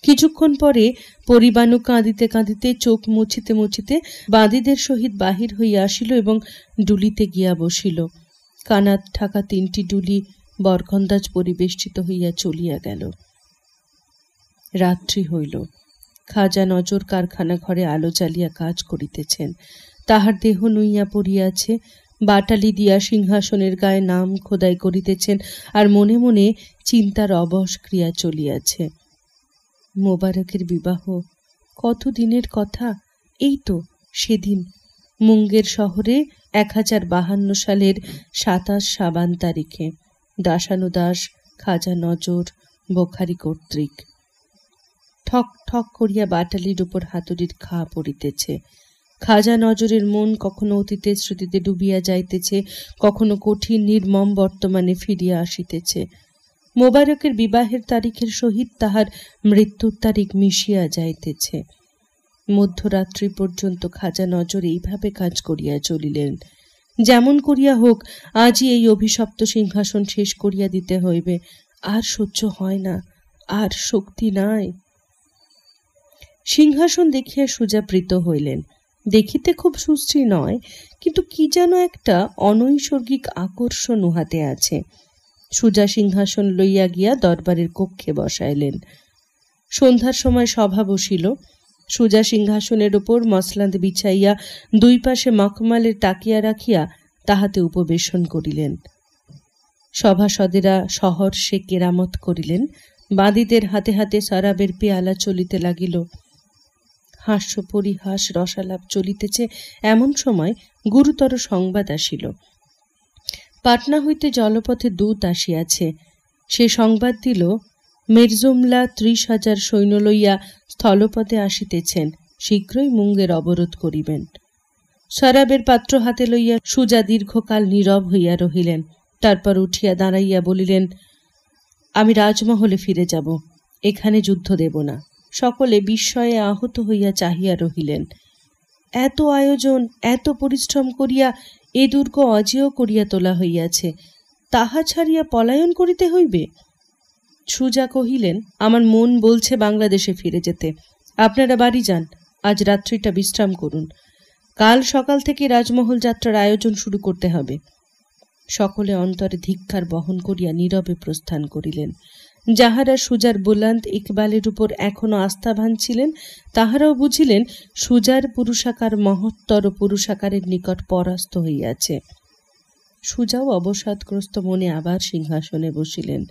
কিছুক্ষণ পরে পরিবাণু কাঁদিতে কাঁদিতে চোখ মুছিতে মুছিতে বাঁধিদের সহিত বাহির হইয়া আসিল এবং ডুলিতে গিয়া বসিল কানাত ঢাকা তিনটি ডুলি বরখন্দাজ পরিবেষ্টিত হইয়া চলিয়া গেল রাত্রি হইল খাজা নজর কারখানা ঘরে আলো চালিয়া কাজ করিতেছেন তাহার দেহ নুইয়া পড়িয়াছে বাটালি দিয়া সিংহাসনের গায়ে নাম খোদাই করিতেছেন আর মনে মনে চিন্তার অবস ক্রিয়া চলিয়াছে মোবারকের বিবাহ কত দিনের কথা এই তো সেদিন মুঙ্গের শহরে এক হাজার বাহান্ন সালের সাতাশ সাবান তারিখে দাসানুদাস খাজা নজর বোখারি কর্তৃক ঠক ঠক করিয়া বাটালির উপর হাতুড়ির খা পড়িতেছে খাজা নজরের মন কখনো অতীতের স্মৃতিতে ডুবিয়া যাইতেছে কখনো কঠিন নির্মম বর্তমানে ফিরিয়া আসিতেছে মোবারকের বিবাহের তারিখের সহিত তাহার মৃত্যুর তারিখ মিশিয়া যাইতেছে মধ্যরাত্রি পর্যন্ত খাজা নজর এইভাবে কাজ করিয়া চলিলেন যেমন করিয়া হোক আজই এই অভিশপ্ত সিংহাসন শেষ করিয়া দিতে হইবে আর সহ্য হয় না আর শক্তি নাই সিংহাসন দেখিয়া সুজা প্রীত হইলেন দেখিতে খুব সুশ্রী নয় কিন্তু কি যেন একটা অনৈসর্গিক আকর্ষণ উহাতে আছে সুজা সিংহাসন লইয়া গিয়া দরবারের কক্ষে বসাইলেন সন্ধ্যার সময় সভা বসিল সুজা সিংহাসনের উপর মসলান্ত বিছাইয়া দুই পাশে মখমালের তাকিয়া রাখিয়া তাহাতে উপবেশন করিলেন সভাসদেরা সে কেরামত করিলেন বাঁদিদের হাতে হাতে সারাবের পেয়ালা চলিতে লাগিল হাস্য পরিহাস রসালাপ চলিতেছে এমন সময় গুরুতর সংবাদ আসিল পাটনা হইতে জলপথে দূত আসিয়াছে সে সংবাদ দিল মির্জুমলা ত্রিশ হাজার সৈন্য লইয়া স্থলপথে আসিতেছেন শীঘ্রই মুঙ্গের অবরোধ করিবেন শরাবের পাত্র হাতে লইয়া সুজা দীর্ঘকাল নীরব হইয়া রহিলেন তারপর উঠিয়া দাঁড়াইয়া বলিলেন আমি রাজমহলে ফিরে যাব এখানে যুদ্ধ দেব না সকলে বিস্ময়ে আহত হইয়া চাহিয়া রহিলেন এত আয়োজন এত পরিশ্রম করিয়া এ দুর্গ অজেয় করিয়া তোলা হইয়াছে তাহা ছাড়িয়া পলায়ন করিতে হইবে সুজা কহিলেন আমার মন বলছে বাংলাদেশে ফিরে যেতে আপনারা বাড়ি যান আজ রাত্রিটা বিশ্রাম করুন কাল সকাল থেকে রাজমহল যাত্রার আয়োজন শুরু করতে হবে সকলে অন্তরে ধিক্ষার বহন করিয়া নীরবে প্রস্থান করিলেন যাহারা সুজার বুলান্ত ইকবালের উপর এখনও আস্থাভান ছিলেন তাহারাও বুঝিলেন সুজার পুরুষাকার মহত্তর পুরুষাকারের নিকট পরাস্ত হইয়াছে সুজাও অবসাদগ্রস্ত মনে আবার সিংহাসনে বসিলেন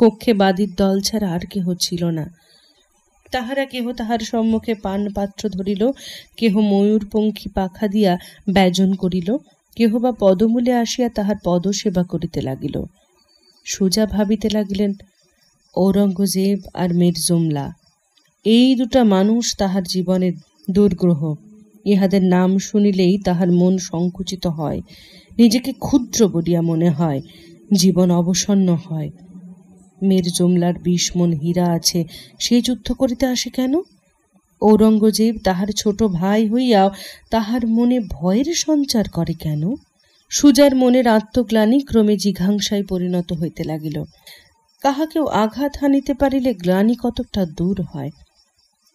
কক্ষে বাদীর দল ছাড়া আর কেহ ছিল না তাহারা কেহ তাহার সম্মুখে পান পাত্র ধরিল কেহ ময়ূরপঙ্খী পাখা দিয়া ব্যজন করিল কেহ বা পদমূলে আসিয়া তাহার পদসেবা করিতে লাগিল সোজা ভাবিতে লাগিলেন ঔরঙ্গজেব আর মির্জুমলা এই দুটা মানুষ তাহার জীবনের দুর্গ্রহ ইহাদের নাম শুনিলেই তাহার মন সংকুচিত হয় নিজেকে ক্ষুদ্র বলিয়া মনে হয় জীবন অবসন্ন হয় মের জমলার বিশ মন হীরা আছে সে যুদ্ধ করিতে আসে কেন ঔরঙ্গজেব তাহার ছোট ভাই হইয়াও তাহার মনে ভয়ের সঞ্চার করে কেন সুজার মনের আত্মগ্লানি ক্রমে জিঘাংসায় পরিণত হইতে লাগিল কাহাকেও আঘাত হানিতে পারিলে গ্লানি কতকটা দূর হয়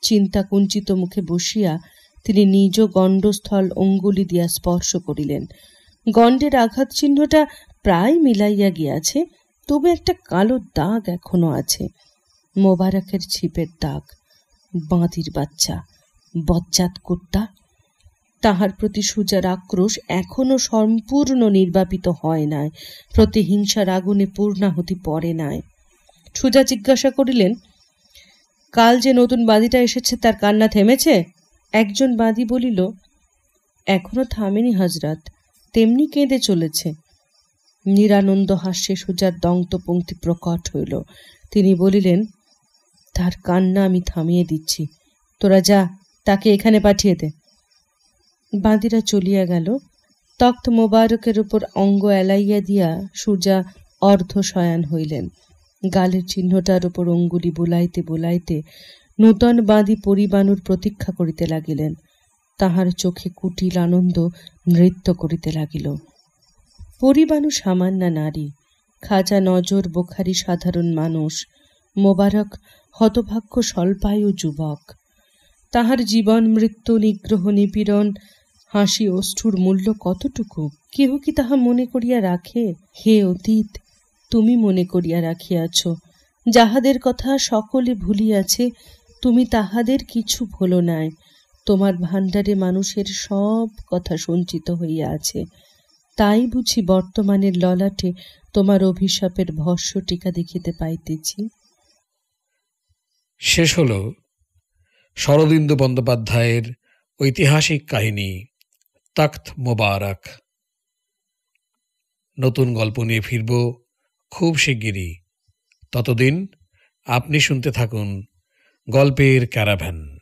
চিন্তা কুঞ্চিত মুখে বসিয়া তিনি নিজ গণ্ডস্থল অঙ্গুলি দিয়া স্পর্শ করিলেন গণ্ডের আঘাত চিহ্নটা প্রায় মিলাইয়া গিয়াছে তবে একটা কালো দাগ এখনো আছে মোবারকের ছিপের দাগ বাঁধির বাচ্চা বজ্জাত কুত্তা তাহার প্রতি সুজার আক্রোশ এখনো সম্পূর্ণ নির্বাপিত হয় নাই প্রতিহিংসার আগুনে পূর্ণাহতি পড়ে নাই সুজা জিজ্ঞাসা করিলেন কাল যে নতুন বাঁধিটা এসেছে তার কান্না থেমেছে একজন বাঁধি বলিল এখনো থামেনি হাজরাত তেমনি কেঁদে চলেছে নিরানন্দ হাস্যে সুজার দন্তপঙ্ক্তি প্রকট হইল তিনি বলিলেন তার কান্না আমি থামিয়ে দিচ্ছি তোরা যা তাকে এখানে পাঠিয়ে দে বাঁদিরা চলিয়া গেল তক্ত মোবারকের উপর অঙ্গ এলাইয়া দিয়া সূর্যা শয়ান হইলেন গালের চিহ্নটার উপর অঙ্গুলি বোলাইতে বোলাইতে নূতন বাঁধি পরিবাণুর প্রতীক্ষা করিতে লাগিলেন তাহার চোখে কুটিল আনন্দ নৃত্য করিতে লাগিল পরিবাণু সামান্য নারী খাজা নজর বোখারি সাধারণ মানুষ মোবারক হতভাগ্য স্বল্পায়ু যুবক তাহার জীবন মৃত্যু নিগ্রহ নিপীড়ন হাসি অষ্ঠুর মূল্য কতটুকু কেহ কি তাহা মনে করিয়া রাখে হে অতীত তুমি মনে করিয়া রাখিয়াছ যাহাদের কথা সকলে ভুলিয়াছে তুমি তাহাদের কিছু ভুলো নাই তোমার ভাণ্ডারে মানুষের সব কথা সঞ্চিত হইয়া আছে তাই বুঝি বর্তমানের ললাটে তোমার অভিশাপের ভস্য টিকা দেখিতে পাইতেছি শেষ হল শরদিন্দু বন্দ্যোপাধ্যায়ের ঐতিহাসিক কাহিনী তখ্ত মোবারক নতুন গল্প নিয়ে ফিরব খুব শিগগিরই ততদিন আপনি শুনতে থাকুন গল্পের ক্যারাভ্যান